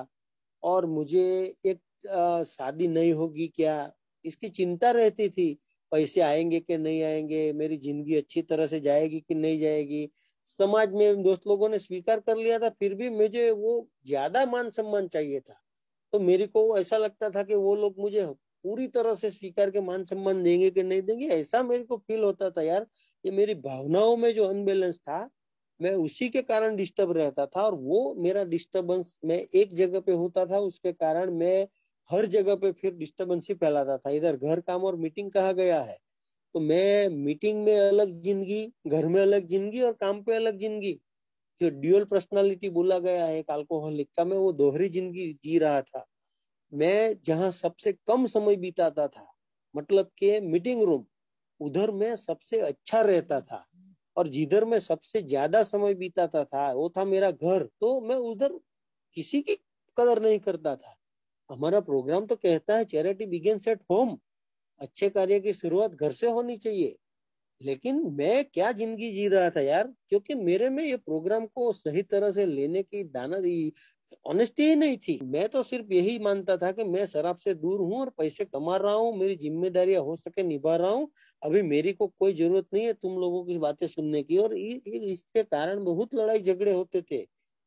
और मुझे एक शादी नहीं होगी क्या इसकी चिंता रहती थी पैसे आएंगे कि नहीं आएंगे मेरी जिंदगी अच्छी तरह से जाएगी कि नहीं जाएगी समाज में दोस्त लोगों ने स्वीकार कर लिया था फिर भी मुझे वो ज्यादा मान सम्मान चाहिए था तो मेरे को ऐसा लगता था कि वो लोग मुझे पूरी तरह से स्वीकार के मान सम्मान देंगे कि नहीं देंगे ऐसा मेरे को फील होता था यार ये मेरी भावनाओं में जो अनबैलेंस था मैं उसी के कारण डिस्टर्ब रहता था और वो मेरा डिस्टर्बेंस मैं एक जगह पे होता था उसके कारण मैं हर जगह पे फिर डिस्टर्बेंस ही फैलाता था इधर घर काम और मीटिंग कहा गया है तो मैं मीटिंग में अलग जिंदगी घर में अलग जिंदगी और काम पे अलग जिंदगी जो ड्यूअल पर्सनालिटी बोला गया है एक अल्कोहलिक का मैं वो दोहरी जिंदगी जी रहा था मैं जहाँ सबसे कम समय बिताता था मतलब के मीटिंग रूम उधर मैं सबसे अच्छा रहता था और जिधर मैं सबसे ज्यादा समय बिताता था वो था मेरा घर तो मैं उधर किसी की कदर नहीं करता था हमारा प्रोग्राम तो कहता है चैरिटी बिगेन सेट होम अच्छे कार्य की शुरुआत घर से होनी चाहिए लेकिन मैं क्या जिंदगी जी रहा था यार क्योंकि मेरे में ये प्रोग्राम को सही तरह से लेने की दाना दी ऑनेस्टी ही नहीं थी मैं तो सिर्फ यही मानता था कि मैं शराब से दूर हूँ और पैसे कमा रहा हूँ मेरी जिम्मेदारियां हो सके निभा रहा हूँ अभी मेरी को कोई जरूरत नहीं है तुम लोगों की बातें सुनने की और इसके कारण बहुत लड़ाई झगड़े होते थे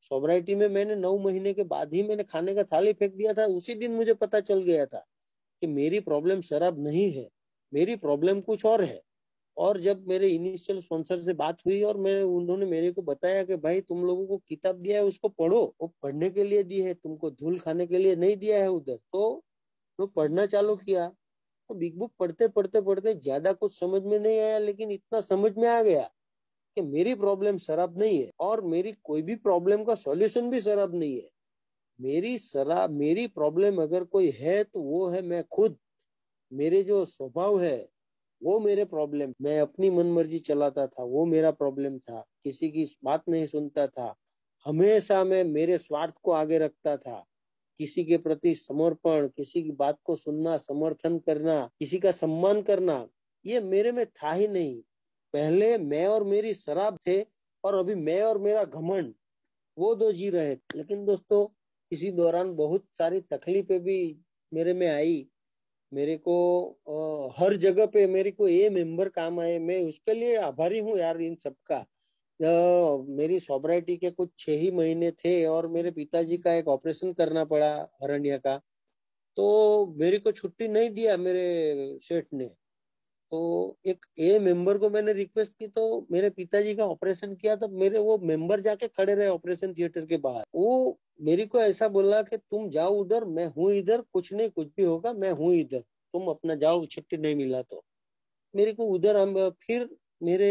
सोबराइटी में मैंने नौ महीने के बाद ही मैंने खाने का थाली फेंक दिया था उसी दिन मुझे पता चल गया था कि मेरी प्रॉब्लम शराब नहीं है मेरी प्रॉब्लम कुछ और है और जब मेरे इनिशियल स्पॉन्सर से बात हुई और मैं उन्होंने मेरे को बताया कि भाई तुम लोगों को किताब दिया है उसको पढ़ो वो पढ़ने के लिए दी है तुमको धूल खाने के लिए नहीं दिया है उधर तो मैं तो पढ़ना चालू किया तो बिग बुक पढ़ते पढ़ते पढ़ते ज्यादा कुछ समझ में नहीं आया लेकिन इतना समझ में आ गया कि मेरी प्रॉब्लम शराब नहीं है और मेरी कोई भी प्रॉब्लम का सॉल्यूशन भी शराब नहीं है मेरी शराब मेरी प्रॉब्लम अगर कोई है तो वो है मैं खुद मेरे जो स्वभाव है वो मेरे प्रॉब्लम मैं अपनी मन मर्जी चलाता था वो मेरा प्रॉब्लम था किसी की बात नहीं सुनता था हमेशा मैं मेरे स्वार्थ को आगे रखता था किसी के प्रति समर्पण किसी की बात को सुनना समर्थन करना किसी का सम्मान करना ये मेरे में था ही नहीं पहले मैं और मेरी शराब थे और अभी मैं और मेरा घमंड वो दो जी रहे लेकिन दोस्तों इसी दौरान बहुत सारी तकलीफें भी मेरे में आई मेरे को आ, हर जगह पे मेरे को ये मेंबर काम आए मैं उसके लिए आभारी हूँ यार इन सबका मेरी सोबराइटी के कुछ छह ही महीने थे और मेरे पिताजी का एक ऑपरेशन करना पड़ा हरण्य का तो मेरे को छुट्टी नहीं दिया मेरे सेठ ने तो एक ए मेंबर को मैंने रिक्वेस्ट की तो मेरे पिताजी का ऑपरेशन किया तो मेरे वो मेंबर जाके खड़े रहे ऑपरेशन थिएटर के बाहर वो मेरे को ऐसा बोला कि तुम जाओ उधर मैं हूँ इधर कुछ नहीं कुछ भी होगा मैं हूँ इधर तुम अपना जाओ छुट्टी नहीं मिला तो मेरे को उधर हम फिर मेरे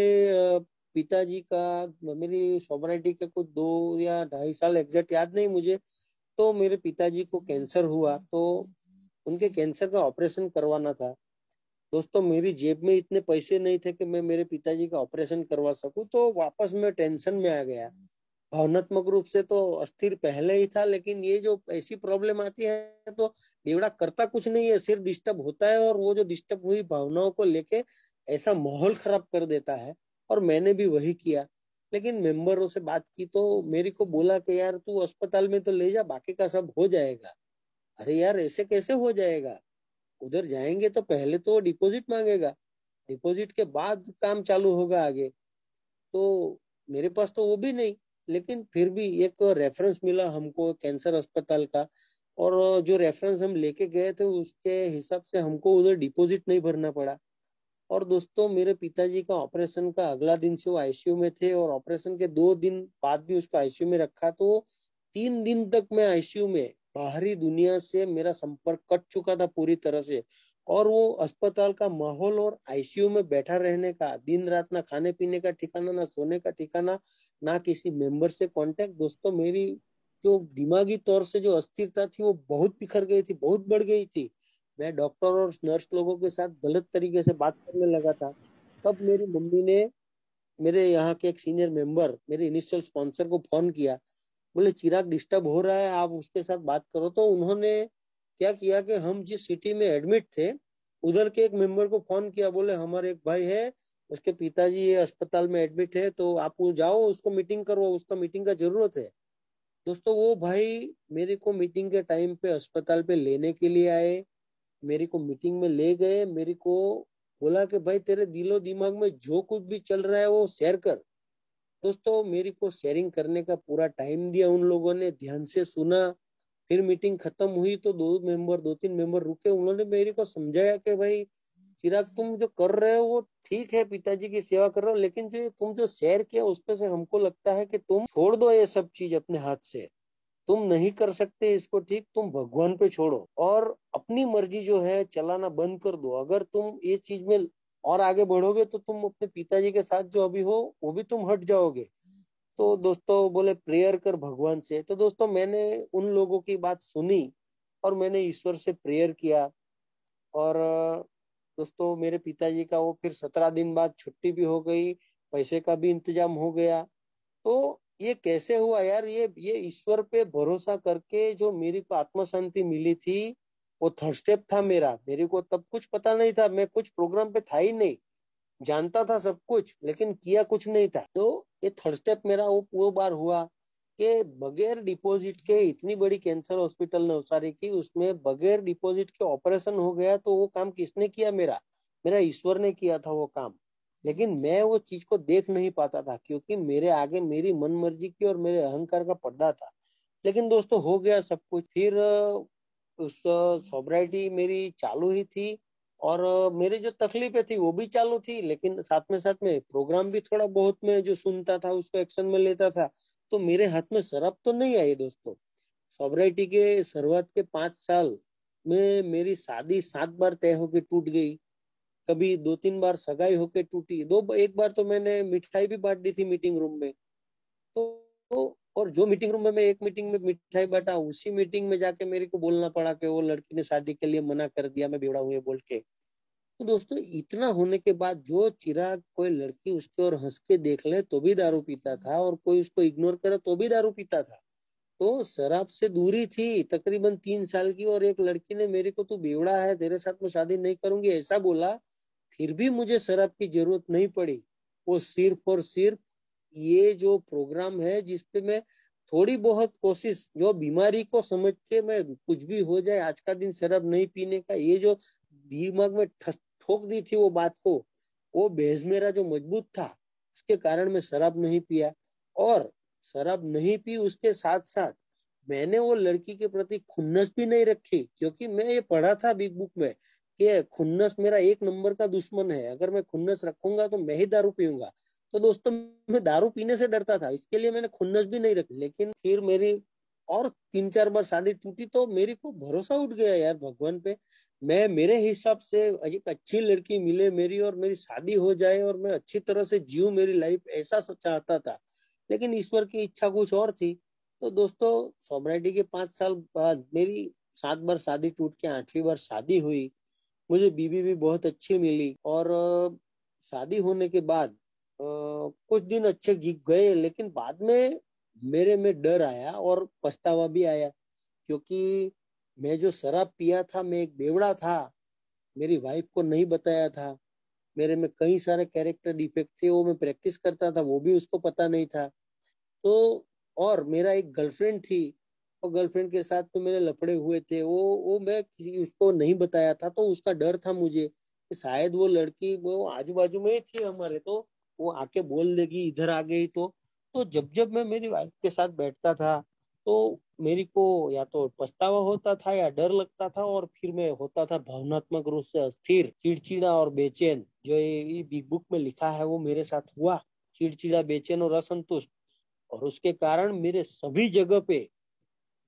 पिताजी का मेरी सोबराइटी के कुछ दो या ढाई साल एग्जैक्ट याद नहीं मुझे तो मेरे पिताजी को कैंसर हुआ तो उनके कैंसर का ऑपरेशन करवाना था दोस्तों मेरी जेब में इतने पैसे नहीं थे कि मैं मेरे पिताजी का ऑपरेशन करवा सकूं तो वापस मैं टेंशन में आ गया भावनात्मक रूप से तो अस्थिर पहले ही था लेकिन ये जो ऐसी प्रॉब्लम आती है तो निवड़ा करता कुछ नहीं है सिर्फ डिस्टर्ब होता है और वो जो डिस्टर्ब हुई भावनाओं को लेके ऐसा माहौल खराब कर देता है और मैंने भी वही किया लेकिन मेंबरों से बात की तो मेरे को बोला कि यार तू अस्पताल में तो ले जा बाकी का सब हो जाएगा अरे यार ऐसे कैसे हो जाएगा उधर जाएंगे तो पहले तो डिपॉजिट मांगेगा डिपॉजिट के बाद काम चालू होगा आगे तो मेरे पास तो वो भी नहीं लेकिन फिर भी एक रेफरेंस मिला हमको कैंसर अस्पताल का और जो रेफरेंस हम लेके गए थे उसके हिसाब से हमको उधर डिपॉजिट नहीं भरना पड़ा और दोस्तों मेरे पिताजी का ऑपरेशन का अगला दिन से वो आईसीयू में थे और ऑपरेशन के दो दिन बाद भी उसको आईसीयू में रखा तो तीन दिन तक मैं आईसीयू में बाहरी दुनिया से मेरा संपर्क कट चुका था पूरी तरह से और वो अस्पताल का माहौल और आईसीयू में बैठा रहने का दिन रात ना खाने पीने का ठिकाना ना सोने का ठिकाना ना किसी मेंबर से कांटेक्ट दोस्तों मेरी जो दिमागी तौर से जो अस्थिरता थी वो बहुत बिखर गई थी बहुत बढ़ गई थी मैं डॉक्टर और नर्स लोगों के साथ गलत तरीके से बात करने लगा था तब मेरी मम्मी ने मेरे यहाँ के एक सीनियर मेंबर मेरे इनिशियल स्पॉन्सर को फोन किया बोले चिराग डिस्टर्ब हो रहा है आप उसके साथ बात करो तो उन्होंने क्या किया कि हम जिस सिटी में एडमिट थे उधर के एक मेंबर को फोन किया बोले हमारे एक भाई है उसके पिताजी ये अस्पताल में एडमिट है तो आप जाओ उसको मीटिंग करो उसका मीटिंग का जरूरत है दोस्तों वो भाई मेरे को मीटिंग के टाइम पे अस्पताल पे लेने के लिए आए मेरे को मीटिंग में ले गए मेरे को बोला कि भाई तेरे दिलो दिमाग में जो कुछ भी चल रहा है वो शेयर कर दोस्तों मेरे को शेयरिंग करने का पूरा टाइम दिया उन लोगों ने ध्यान से सुना फिर मीटिंग खत्म हुई तो दो मेंबर दो तीन मेंबर रुके उन्होंने मेरे को समझाया कि भाई चिराग तुम जो कर रहे हो वो ठीक है पिताजी की सेवा कर रहे हो लेकिन जो तुम जो शेयर किया उसमें से हमको लगता है कि तुम छोड़ दो ये सब चीज अपने हाथ से तुम नहीं कर सकते इसको ठीक तुम भगवान पे छोड़ो और अपनी मर्जी जो है चलाना बंद कर दो अगर तुम ये चीज में और आगे बढ़ोगे तो तुम अपने पिताजी के साथ जो अभी हो वो भी तुम हट जाओगे तो दोस्तों बोले प्रेयर कर भगवान से तो दोस्तों मैंने उन लोगों की बात सुनी और मैंने ईश्वर से प्रेयर किया और दोस्तों मेरे पिताजी का वो फिर सत्रह दिन बाद छुट्टी भी हो गई पैसे का भी इंतजाम हो गया तो ये कैसे हुआ यार ये ये ईश्वर पे भरोसा करके जो मेरी को आत्मा शांति मिली थी वो थर्ड स्टेप था मेरा मेरे को तब कुछ पता नहीं था मैं कुछ प्रोग्राम पे था ही नहीं जानता था सब कुछ लेकिन किया कुछ नहीं था तो ये थर्ड स्टेप मेरा वो वो बार हुआ कि बगैर डिपॉजिट के इतनी बड़ी कैंसर हॉस्पिटल नवसारी की उसमें बगैर डिपॉजिट के ऑपरेशन हो गया तो वो काम किसने किया मेरा मेरा ईश्वर ने किया था वो काम लेकिन मैं वो चीज को देख नहीं पाता था क्योंकि मेरे आगे मेरी मन मर्जी की और मेरे अहंकार का पर्दा था लेकिन दोस्तों हो गया सब कुछ फिर उस सोबराइटी मेरी चालू ही थी और मेरे जो तकलीफें थी वो भी चालू थी लेकिन साथ में साथ में प्रोग्राम भी थोड़ा बहुत मैं जो सुनता था उसको एक्शन में लेता था तो मेरे हाथ में शराब तो नहीं आई दोस्तों सोबराइटी के शुरुआत के पांच साल में मेरी शादी सात बार तय होके टूट गई कभी दो तीन बार सगाई होके टूटी दो एक बार तो मैंने मिठाई भी बांट दी थी मीटिंग रूम में तो, तो और जो मीटिंग रूम में मैं एक मीटिंग में मिठाई बांटा उसी मीटिंग में जाके मेरे को बोलना पड़ा कि वो लड़की ने शादी के लिए मना कर दिया मैं बिगड़ा हुए बोल के तो दोस्तों इतना होने के बाद जो चिराग कोई लड़की उसके और हंस के देख ले तो भी दारू पीता था और कोई उसको इग्नोर करे तो भी दारू पीता था तो शराब से दूरी थी तकरीबन तीन साल की और एक लड़की ने मेरे को तू बेवड़ा है तेरे साथ में शादी नहीं करूंगी ऐसा बोला फिर भी मुझे शराब की जरूरत नहीं पड़ी वो सिर्फ और सिर्फ ये जो प्रोग्राम है जिसपे मैं थोड़ी बहुत कोशिश जो बीमारी को समझ के मैं कुछ भी हो जाए आज का दिन शराब नहीं पीने का ये जो दिमाग में ठोक दी थी वो बात को वो बेज मेरा जो मजबूत था उसके कारण मैं शराब नहीं पिया और शराब नहीं पी उसके साथ साथ मैंने वो लड़की के प्रति खुन्नस भी नहीं रखी क्योंकि मैं ये पढ़ा था बिग बुक में कि खुन्नस मेरा एक नंबर का दुश्मन है अगर मैं खुन्नस रखूंगा तो मैं ही दारू पीऊंगा तो दोस्तों मैं दारू पीने से डरता था इसके लिए मैंने खुन्नस भी नहीं रखी लेकिन फिर मेरी और तीन चार बार शादी टूटी तो मेरे को भरोसा उठ गया यार भगवान पे मैं मेरे हिसाब से एक अच्छी लड़की मिले मेरी और मेरी शादी हो जाए और मैं अच्छी तरह से जीव मेरी लाइफ ऐसा चाहता था लेकिन ईश्वर की इच्छा कुछ और थी तो दोस्तों सोमराइटी के पांच साल बाद मेरी सात बार शादी टूट के आठवीं बार शादी हुई मुझे बीबी भी बहुत अच्छी मिली और शादी होने के बाद कुछ दिन अच्छे गीत गए लेकिन बाद में मेरे में डर आया और पछतावा भी आया क्योंकि मैं जो शराब पिया था मैं एक बेवड़ा था मेरी वाइफ को नहीं बताया था मेरे में कई सारे कैरेक्टर डिफेक्ट थे वो मैं प्रैक्टिस करता था वो भी उसको पता नहीं था तो और मेरा एक गर्लफ्रेंड थी और गर्लफ्रेंड के साथ तो मेरे लफड़े हुए थे वो वो मैं किसी उसको नहीं बताया था तो उसका डर था मुझे कि शायद वो लड़की वो आजू बाजू में ही थी हमारे तो वो आके बोल देगी इधर आ गई तो तो जब जब मैं मेरी वाइफ के साथ बैठता था तो मेरी को या तो पछतावा होता था या डर लगता था और फिर मैं होता था भावनात्मक रूप से अस्थिर चिड़चिड़ा और बेचैन जो ये बिग बुक में लिखा है वो मेरे साथ हुआ चिड़चिड़ा बेचैन और असंतुष्ट और उसके कारण मेरे सभी जगह पे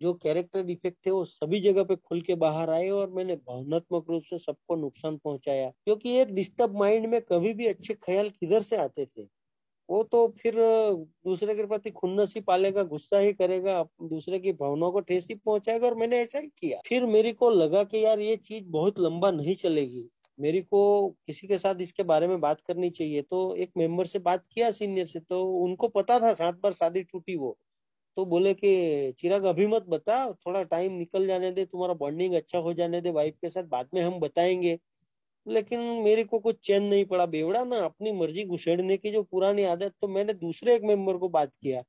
जो कैरेक्टर डिफेक्ट थे वो सभी जगह पे खुल के बाहर आए और मैंने भावनात्मक रूप से सबको नुकसान पहुंचाया क्योंकि एक डिस्टर्ब माइंड में कभी भी अच्छे ख्याल किधर से आते थे वो तो फिर दूसरे के प्रति खुन्नस ही पालेगा गुस्सा ही करेगा दूसरे की भावनाओं को ठेस ही पहुंचाएगा और मैंने ऐसा ही किया फिर मेरे को लगा कि यार ये चीज बहुत लंबा नहीं चलेगी मेरे को किसी के साथ इसके बारे में बात करनी चाहिए तो एक मेंबर से बात किया सीनियर से तो उनको पता था सात बार शादी टूटी वो तो बोले कि चिराग अभी मत बता थोड़ा टाइम निकल जाने दे तुम्हारा बॉन्डिंग अच्छा हो जाने दे वाइफ के साथ बाद में हम बताएंगे लेकिन मेरे को कुछ चैन नहीं पड़ा बेवड़ा ना अपनी मर्जी घुसेड़ने की जो पुरानी आदत तो मैंने दूसरे एक मेंबर को बात किया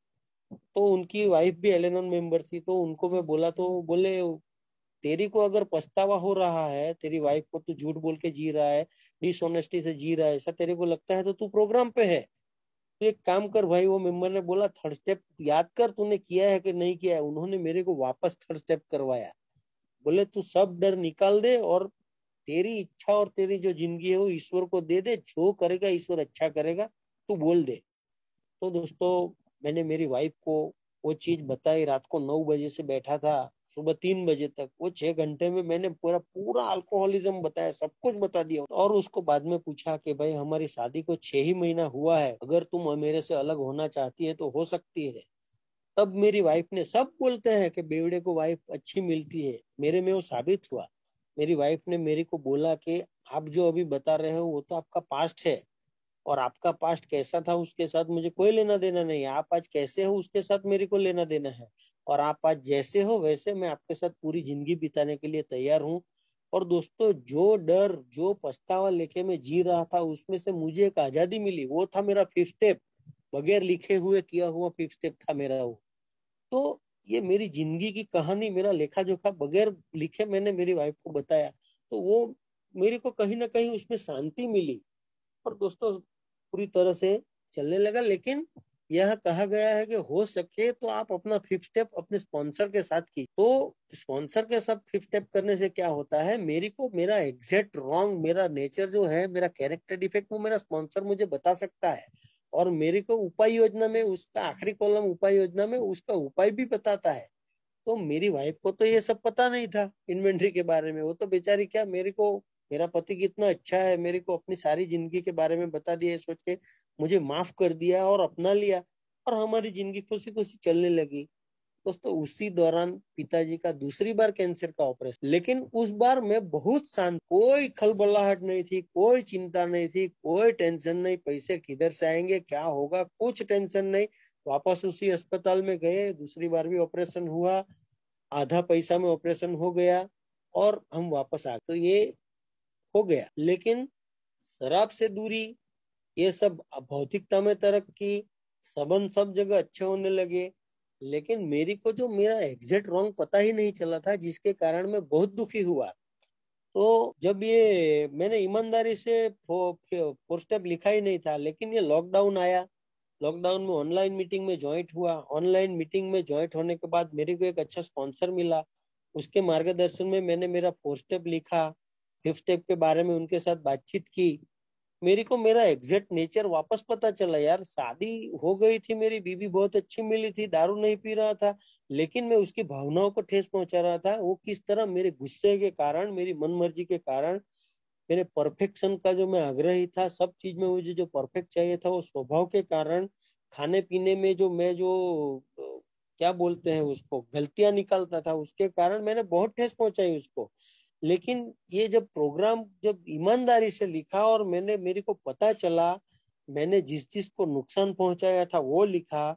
तो उनकी वाइफ भी एलेनॉन मेंबर थी तो उनको मैं बोला तो बोले तेरी को अगर पछतावा हो रहा है तेरी वाइफ को तू झूठ बोल के जी रहा है डिसऑनेस्टी से जी रहा है ऐसा तेरे को लगता है तो तू प्रोग्राम पे है तो एक काम कर भाई वो मेंबर ने बोला थर्ड स्टेप याद कर तूने किया है कि नहीं किया है उन्होंने मेरे को वापस थर्ड स्टेप करवाया बोले तू सब डर निकाल दे और तेरी इच्छा और तेरी जो जिंदगी है वो ईश्वर को दे दे जो करेगा ईश्वर अच्छा करेगा तू बोल दे तो दोस्तों मैंने मेरी वाइफ को वो चीज बताई रात को नौ बजे से बैठा था सुबह तीन बजे तक वो छह घंटे में मैंने पूरा पूरा अल्कोहलिज्म बताया सब कुछ बता दिया और उसको बाद में पूछा कि भाई हमारी शादी को छह ही महीना हुआ है अगर तुम मेरे से अलग होना चाहती है तो हो सकती है तब मेरी वाइफ ने सब बोलते हैं कि बेवड़े को वाइफ अच्छी मिलती है मेरे में वो साबित हुआ मेरी वाइफ ने मेरे को बोला कि आप जो अभी बता रहे हो वो तो आपका पास्ट है और आपका पास्ट कैसा था उसके साथ मुझे कोई लेना देना नहीं आप आज कैसे हो उसके साथ मेरे को लेना देना है और आप आज जैसे हो वैसे मैं आपके साथ पूरी जिंदगी बिताने के लिए तैयार हूँ और दोस्तों जो डर जो पछतावा लेके मैं जी रहा था उसमें से मुझे एक आजादी मिली वो था मेरा फिफ्थ स्टेप बगैर लिखे हुए किया हुआ फिफ्थ स्टेप था मेरा वो तो ये मेरी जिंदगी की कहानी मेरा लेखा जोखा बगैर लिखे मैंने मेरी वाइफ को बताया तो वो मेरे को कहीं ना कहीं उसमें शांति मिली और दोस्तों पूरी तरह से चलने लगा लेकिन यह कहा गया है कि हो सके तो आप अपना फिफ्थ स्टेप अपने स्पॉन्सर के साथ की तो स्पॉन्सर के साथ फिफ्थ स्टेप करने से क्या होता है मेरी को मेरा एग्जैक्ट रॉन्ग मेरा नेचर जो है मेरा कैरेक्टर डिफेक्ट वो मेरा स्पॉन्सर मुझे बता सकता है और मेरे को उपाय योजना में उसका आखिरी कॉलम उपाय योजना में उसका उपाय भी बताता है तो मेरी वाइफ को तो ये सब पता नहीं था इन्वेंट्री के बारे में वो तो बेचारी क्या मेरे को मेरा पति कितना अच्छा है मेरे को अपनी सारी जिंदगी के बारे में बता दिया सोच के मुझे माफ कर दिया और अपना लिया और हमारी जिंदगी खुशी खुशी चलने लगी दोस्तों उसी दौरान पिताजी का दूसरी बार कैंसर का ऑपरेशन लेकिन उस बार मैं बहुत शांत कोई खलबलाहट नहीं थी कोई चिंता नहीं थी कोई टेंशन नहीं पैसे किधर से आएंगे क्या होगा कुछ टेंशन नहीं वापस उसी अस्पताल में गए दूसरी बार भी ऑपरेशन हुआ आधा पैसा में ऑपरेशन हो गया और हम वापस आ तो ये हो गया लेकिन शराब से दूरी ये सब भौतिकता में तरक्की सबन सब जगह अच्छे होने लगे लेकिन मेरी को जो मेरा एग्जेक्ट रॉन्ग पता ही नहीं चला था जिसके कारण मैं बहुत दुखी हुआ तो जब ये मैंने ईमानदारी से फोर स्टेप लिखा ही नहीं था लेकिन ये लॉकडाउन आया लॉकडाउन में ऑनलाइन मीटिंग में ज्वाइंट हुआ ऑनलाइन मीटिंग में ज्वाइंट होने के बाद मेरे को एक अच्छा स्पॉन्सर मिला उसके मार्गदर्शन में मैंने मेरा फोर स्टेप लिखा फिफ्थ स्टेप के बारे में उनके साथ बातचीत की मेरे को मेरा एग्जैक्ट नेचर वापस पता चला यार शादी हो गई थी मेरी बीबी बहुत अच्छी मिली थी दारू नहीं पी रहा था लेकिन मैं उसकी भावनाओं को ठेस पहुंचा रहा था वो किस तरह मेरे गुस्से के कारण मेरी मनमर्जी के कारण मेरे परफेक्शन का जो मैं आग्रही था सब चीज में मुझे जो परफेक्ट चाहिए था वो स्वभाव के कारण खाने पीने में जो मैं जो क्या बोलते हैं उसको गलतियां निकालता था उसके कारण मैंने बहुत ठेस पहुंचाई उसको लेकिन ये जब प्रोग्राम जब ईमानदारी से लिखा और मैंने मेरे को पता चला मैंने जिस चीज को नुकसान पहुंचाया था वो लिखा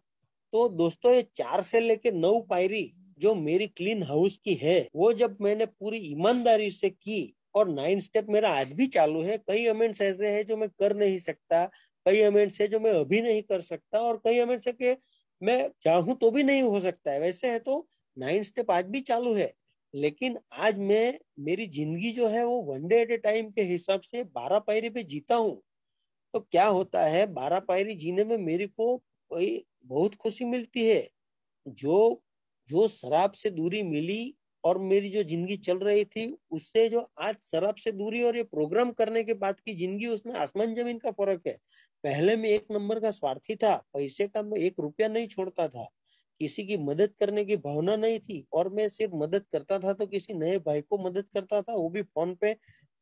तो दोस्तों ये चार से लेके नौ पायरी जो मेरी क्लीन हाउस की है वो जब मैंने पूरी ईमानदारी से की और नाइन स्टेप मेरा आज भी चालू है कई अमेंट्स ऐसे है जो मैं कर नहीं सकता कई अमेंट्स है जो मैं अभी नहीं कर सकता और कई अमेंट्स है कि मैं चाहूं तो भी नहीं हो सकता है वैसे है तो नाइन स्टेप आज भी चालू है लेकिन आज मैं मेरी जिंदगी जो है वो one day at a time के हिसाब से बारह पायरी पे जीता हूँ तो क्या होता है बारह पायरी जीने में मेरे को कोई बहुत खुशी मिलती है जो जो शराब से दूरी मिली और मेरी जो जिंदगी चल रही थी उससे जो आज शराब से दूरी और ये प्रोग्राम करने के बाद की जिंदगी उसमें आसमान जमीन का फर्क है पहले मैं एक नंबर का स्वार्थी था पैसे का मैं एक रुपया नहीं छोड़ता था किसी की मदद करने की भावना नहीं थी और मैं सिर्फ मदद करता था तो किसी नए भाई को मदद करता था वो भी फोन पे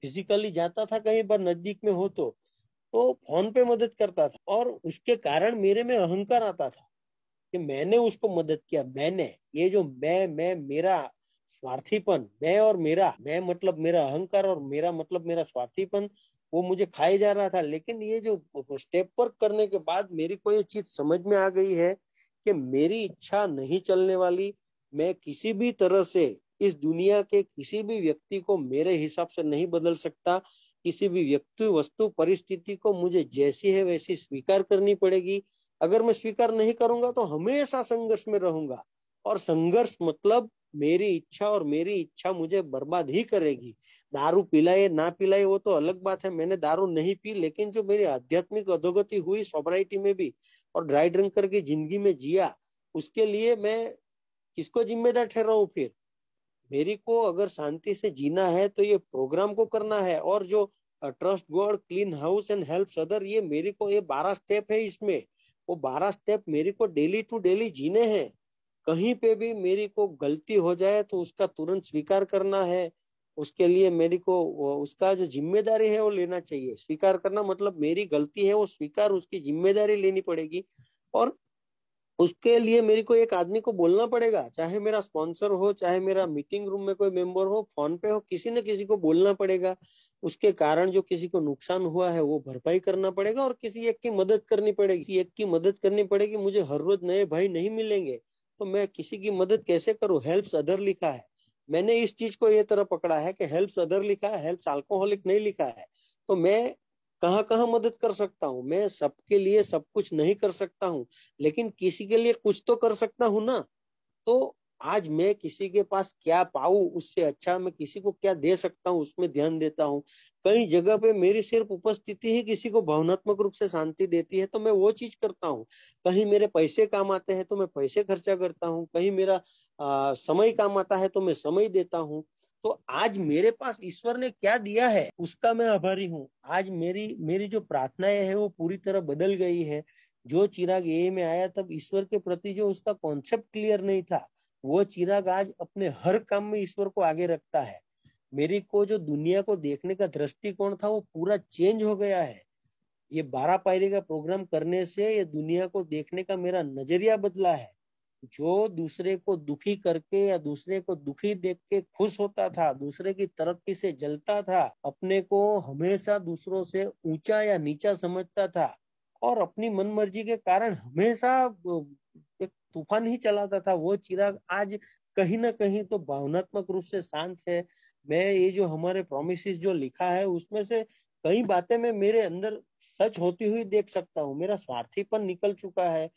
फिजिकली जाता था कहीं बार नजदीक में हो तो तो फोन पे मदद करता था और उसके कारण मेरे में अहंकार आता था कि मैंने उसको मदद किया मैंने ये जो मैं मैं मेरा स्वार्थीपन मैं और मेरा मैं मतलब मेरा अहंकार और मेरा मतलब मेरा स्वार्थीपन वो मुझे खाए जा रहा था लेकिन ये जो स्टेप वर्क करने के बाद मेरी को चीज समझ में आ गई है कि मेरी इच्छा नहीं चलने वाली मैं किसी भी तरह से इस दुनिया के किसी भी व्यक्ति को मेरे हिसाब से नहीं बदल सकता किसी भी व्यक्ति वस्तु परिस्थिति को मुझे जैसी है वैसी स्वीकार करनी पड़ेगी अगर मैं स्वीकार नहीं करूंगा तो हमेशा संघर्ष में रहूंगा और संघर्ष मतलब मेरी इच्छा और मेरी इच्छा मुझे बर्बाद ही करेगी दारू पिलाए ना पिलाए वो तो अलग बात है मैंने दारू नहीं पी लेकिन जो मेरी आध्यात्मिक अधोगति हुई सोबराइटी में भी और ड्राई ड्रंकर की जिंदगी में जिया उसके लिए मैं किसको जिम्मेदार ठहरा हूँ फिर मेरी को अगर शांति से जीना है तो ये प्रोग्राम को करना है और जो trust God clean house and help other ये मेरे को ये बारह स्टेप है इसमें वो बारह स्टेप मेरे को डेली टू डेली जीने हैं कहीं पे भी मेरी को गलती हो जाए तो उसका तुरंत स्वीकार करना है उसके लिए मेरी को उसका जो जिम्मेदारी है वो लेना चाहिए स्वीकार करना मतलब मेरी गलती है वो स्वीकार उसकी जिम्मेदारी लेनी पड़ेगी और उसके लिए मेरे को एक आदमी को बोलना पड़ेगा चाहे मेरा स्पॉन्सर हो चाहे मेरा मीटिंग रूम में कोई मेंबर हो फोन पे हो किसी न किसी को बोलना पड़ेगा उसके कारण जो किसी को नुकसान हुआ है वो भरपाई करना पड़ेगा और किसी एक की मदद करनी पड़ेगी एक की मदद करनी पड़ेगी मुझे हर रोज नए भाई नहीं मिलेंगे तो मैं किसी की मदद कैसे करूं हेल्प्स अदर लिखा है मैंने इस चीज को ये तरह पकड़ा है कि हेल्प्स अदर लिखा है हेल्प्स अल्कोहलिक नहीं लिखा है तो मैं कहाँ कहाँ मदद कर सकता हूँ मैं सबके लिए सब कुछ नहीं कर सकता हूँ लेकिन किसी के लिए कुछ तो कर सकता हूँ ना तो आज मैं किसी के पास क्या पाऊ उससे अच्छा मैं किसी को क्या दे सकता हूँ उसमें ध्यान देता हूँ कई जगह पे मेरी सिर्फ उपस्थिति ही किसी को भावनात्मक रूप से शांति देती है तो मैं वो चीज करता हूँ कहीं मेरे पैसे काम आते हैं तो मैं पैसे खर्चा करता हूँ कहीं मेरा आ, समय काम आता है तो मैं समय देता हूँ तो आज मेरे पास ईश्वर ने क्या दिया है उसका मैं आभारी हूँ आज मेरी मेरी जो प्रार्थनाएं है वो पूरी तरह बदल गई है जो चिराग ए में आया तब ईश्वर के प्रति जो उसका कॉन्सेप्ट क्लियर नहीं था वो चिराग आज अपने हर काम में ईश्वर को आगे रखता है मेरे को जो दुनिया को देखने का दृष्टिकोण था वो पूरा चेंज हो गया है ये बारह पायरे का प्रोग्राम करने से ये दुनिया को देखने का मेरा नजरिया बदला है जो दूसरे को दुखी करके या दूसरे को दुखी देख के खुश होता था दूसरे की तरक्की से जलता था अपने को हमेशा दूसरों से ऊंचा या नीचा समझता था और अपनी मनमर्जी के कारण हमेशा तूफान ही चलाता था वो चिराग आज कहीं ना कहीं तो भावनात्मक रूप से शांत है मैं ये जो हमारे प्रोमिस जो लिखा है उसमें से कई बातें मैं मेरे अंदर सच होती हुई देख सकता हूँ मेरा स्वार्थीपन निकल चुका है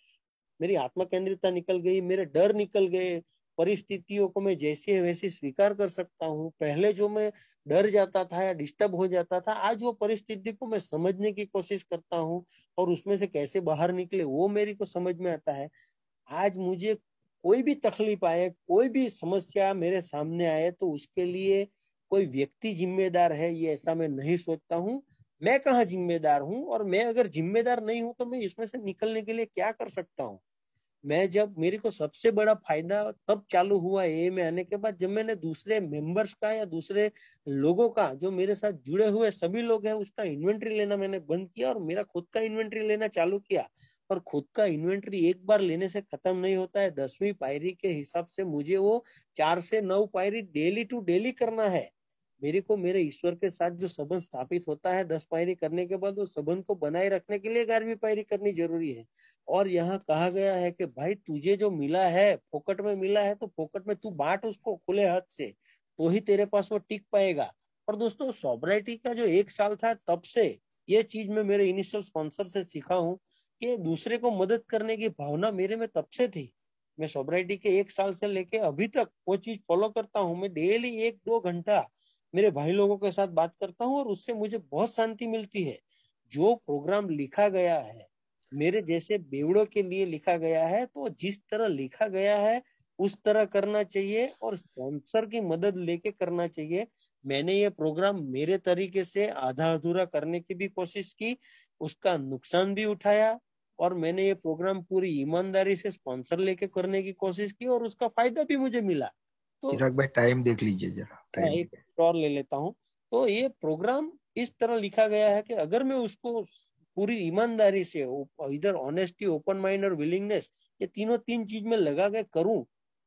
मेरी आत्म केंद्रिता निकल गई मेरे डर निकल गए परिस्थितियों को मैं जैसी है वैसी स्वीकार कर सकता हूँ पहले जो मैं डर जाता था या डिस्टर्ब हो जाता था आज वो परिस्थिति को मैं समझने की कोशिश करता हूँ और उसमें से कैसे बाहर निकले वो मेरी को समझ में आता है आज मुझे कोई भी तकलीफ आए कोई भी समस्या मेरे सामने आए तो उसके लिए कोई व्यक्ति जिम्मेदार है ये ऐसा मैं नहीं सोचता हूँ मैं कहा जिम्मेदार हूँ और मैं अगर जिम्मेदार नहीं हूँ तो मैं इसमें से निकलने के लिए क्या कर सकता हूँ मैं जब मेरे को सबसे बड़ा फायदा तब चालू हुआ ए में आने के बाद जब मैंने दूसरे मेंबर्स का या दूसरे लोगों का जो मेरे साथ जुड़े हुए सभी लोग हैं उसका इन्वेंट्री लेना मैंने बंद किया और मेरा खुद का इन्वेंट्री लेना चालू किया पर खुद का इन्वेंट्री एक बार लेने से खत्म नहीं होता है दसवीं पायरी के हिसाब से मुझे वो चार से नौ पायरी डेली टू डेली करना है मेरे को मेरे ईश्वर के साथ जो संबंध स्थापित होता है दस पायरी करने के बाद वो संबंध को बनाए रखने के लिए ग्यारहवीं पायरी करनी जरूरी है और यहाँ कहा गया है कि भाई तुझे जो मिला है फोकट में मिला है तो फोकट में तू बांट उसको खुले हाथ से तो ही तेरे पास वो टिक पाएगा और दोस्तों सॉबराइटी का जो एक साल था तब से ये चीज में मेरे इनिशियल स्पॉन्सर से सीखा हूँ कि दूसरे को मदद करने की भावना मेरे में तब से थी मैं सोब्राइटी के एक साल से लेके अभी तक वो चीज फॉलो करता हूँ मैं डेली एक दो घंटा मेरे भाई लोगों के साथ बात करता हूँ और उससे मुझे बहुत शांति मिलती है जो प्रोग्राम लिखा गया है मेरे जैसे बेवड़ो के लिए लिखा गया है तो जिस तरह लिखा गया है उस तरह करना चाहिए और स्पॉन्सर की मदद लेके करना चाहिए मैंने ये प्रोग्राम मेरे तरीके से आधा अधूरा करने की भी कोशिश की उसका नुकसान भी उठाया और मैंने ये प्रोग्राम पूरी ईमानदारी से स्पॉन्सर लेके करने की कोशिश की और उसका फायदा भी मुझे मिला तो भाई टाइम देख लीजिए जरा हाँ, एक और ले लेता हूँ तो ये प्रोग्राम इस तरह लिखा गया है कि अगर मैं उसको पूरी ईमानदारी से इधर ऑनेस्टी ओपन माइंड और विलिंगनेस ये तीनों तीन चीज में लगा के करूं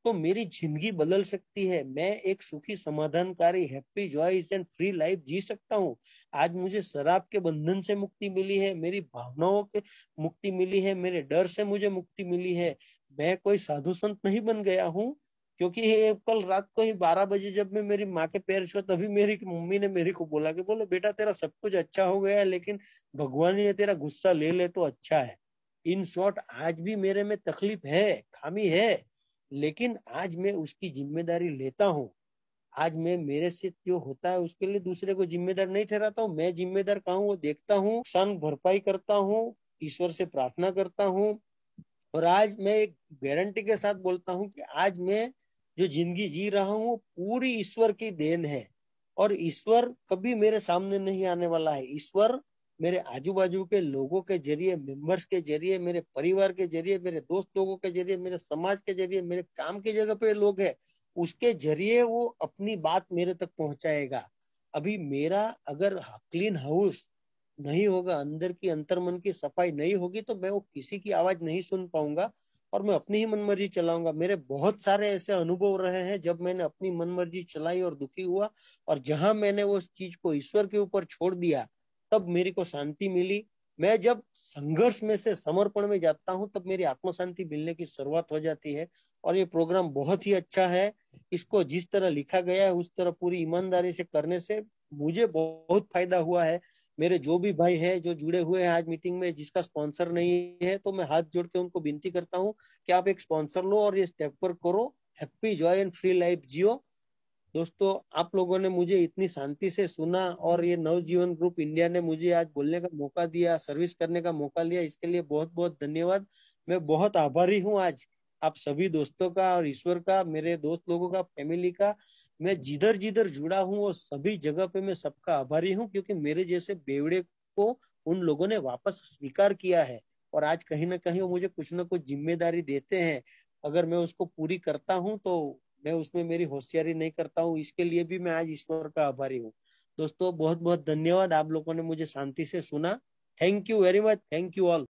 तो मेरी जिंदगी बदल सकती है मैं एक सुखी समाधानकारी happy joyous and free life जी सकता हूँ आज मुझे शराब के बंधन से मुक्ति मिली है मेरी भावनाओं के मुक्ति मिली है मेरे डर से मुझे मुक्ति मिली है मैं कोई साधु संत नहीं बन गया हूँ क्योंकि ये कल रात को ही बारह बजे जब मैं मेरी माँ के पैर छुआ तभी मेरी मम्मी ने मेरे को बोला कि बोले बेटा तेरा सब कुछ अच्छा हो गया है लेकिन भगवान ने तेरा गुस्सा ले ले तो अच्छा है इन शॉर्ट आज भी मेरे में तकलीफ है खामी है लेकिन आज मैं उसकी जिम्मेदारी लेता हूँ आज मैं मेरे से जो होता है उसके लिए दूसरे को जिम्मेदार नहीं ठहराता हूँ मैं जिम्मेदार कहा वो देखता हूँ सन भरपाई करता हूँ ईश्वर से प्रार्थना करता हूँ और आज मैं एक गारंटी के साथ बोलता हूँ कि आज मैं जो जिंदगी जी रहा हूँ पूरी ईश्वर की देन है और ईश्वर कभी मेरे सामने नहीं आने वाला है ईश्वर मेरे आजू बाजू के लोगों के जरिए मेंबर्स के जरिए मेरे परिवार के जरिए मेरे दोस्त लोगों के जरिए मेरे समाज के जरिए मेरे काम की जगह पे लोग है उसके जरिए वो अपनी बात मेरे तक पहुंचाएगा अभी मेरा अगर क्लीन हाउस नहीं होगा अंदर की अंतर मन की सफाई नहीं होगी तो मैं वो किसी की आवाज नहीं सुन पाऊंगा और मैं अपनी ही मनमर्जी चलाऊंगा मेरे बहुत सारे ऐसे अनुभव रहे हैं जब मैंने अपनी मनमर्जी चलाई और दुखी हुआ और जहां मैंने उस चीज को ईश्वर के ऊपर छोड़ दिया तब मेरे को शांति मिली मैं जब संघर्ष में से समर्पण में जाता हूँ तब मेरी आत्म शांति मिलने की शुरुआत हो जाती है और ये प्रोग्राम बहुत ही अच्छा है इसको जिस तरह लिखा गया है उस तरह पूरी ईमानदारी से करने से मुझे बहुत फायदा हुआ है मेरे जो भी भाई है जो जुड़े हुए हैं आज मीटिंग में जिसका स्पॉन्सर नहीं है तो मैं हाथ जोड़ के उनको विनती करता हूँ कि आप एक स्पॉन्सर लो और ये स्टेप पर करो happy joy and free life जियो दोस्तों आप लोगों ने मुझे इतनी शांति से सुना और ये नवजीवन ग्रुप इंडिया ने मुझे आज बोलने का मौका दिया सर्विस करने का मौका लिया इसके लिए बहुत बहुत धन्यवाद मैं बहुत आभारी हूँ आज आप सभी दोस्तों का और ईश्वर का मेरे दोस्त लोगों का फैमिली का मैं जिधर जिधर जुड़ा हूँ वो सभी जगह पे मैं सबका आभारी हूँ क्योंकि मेरे जैसे बेवड़े को उन लोगों ने वापस स्वीकार किया है और आज कहीं ना कहीं वो मुझे कुछ ना कुछ जिम्मेदारी देते हैं अगर मैं उसको पूरी करता हूँ तो मैं उसमें मेरी होशियारी नहीं करता हूँ इसके लिए भी मैं आज ईश्वर का आभारी हूँ दोस्तों बहुत बहुत धन्यवाद आप लोगों ने मुझे शांति से सुना thank you very much thank you all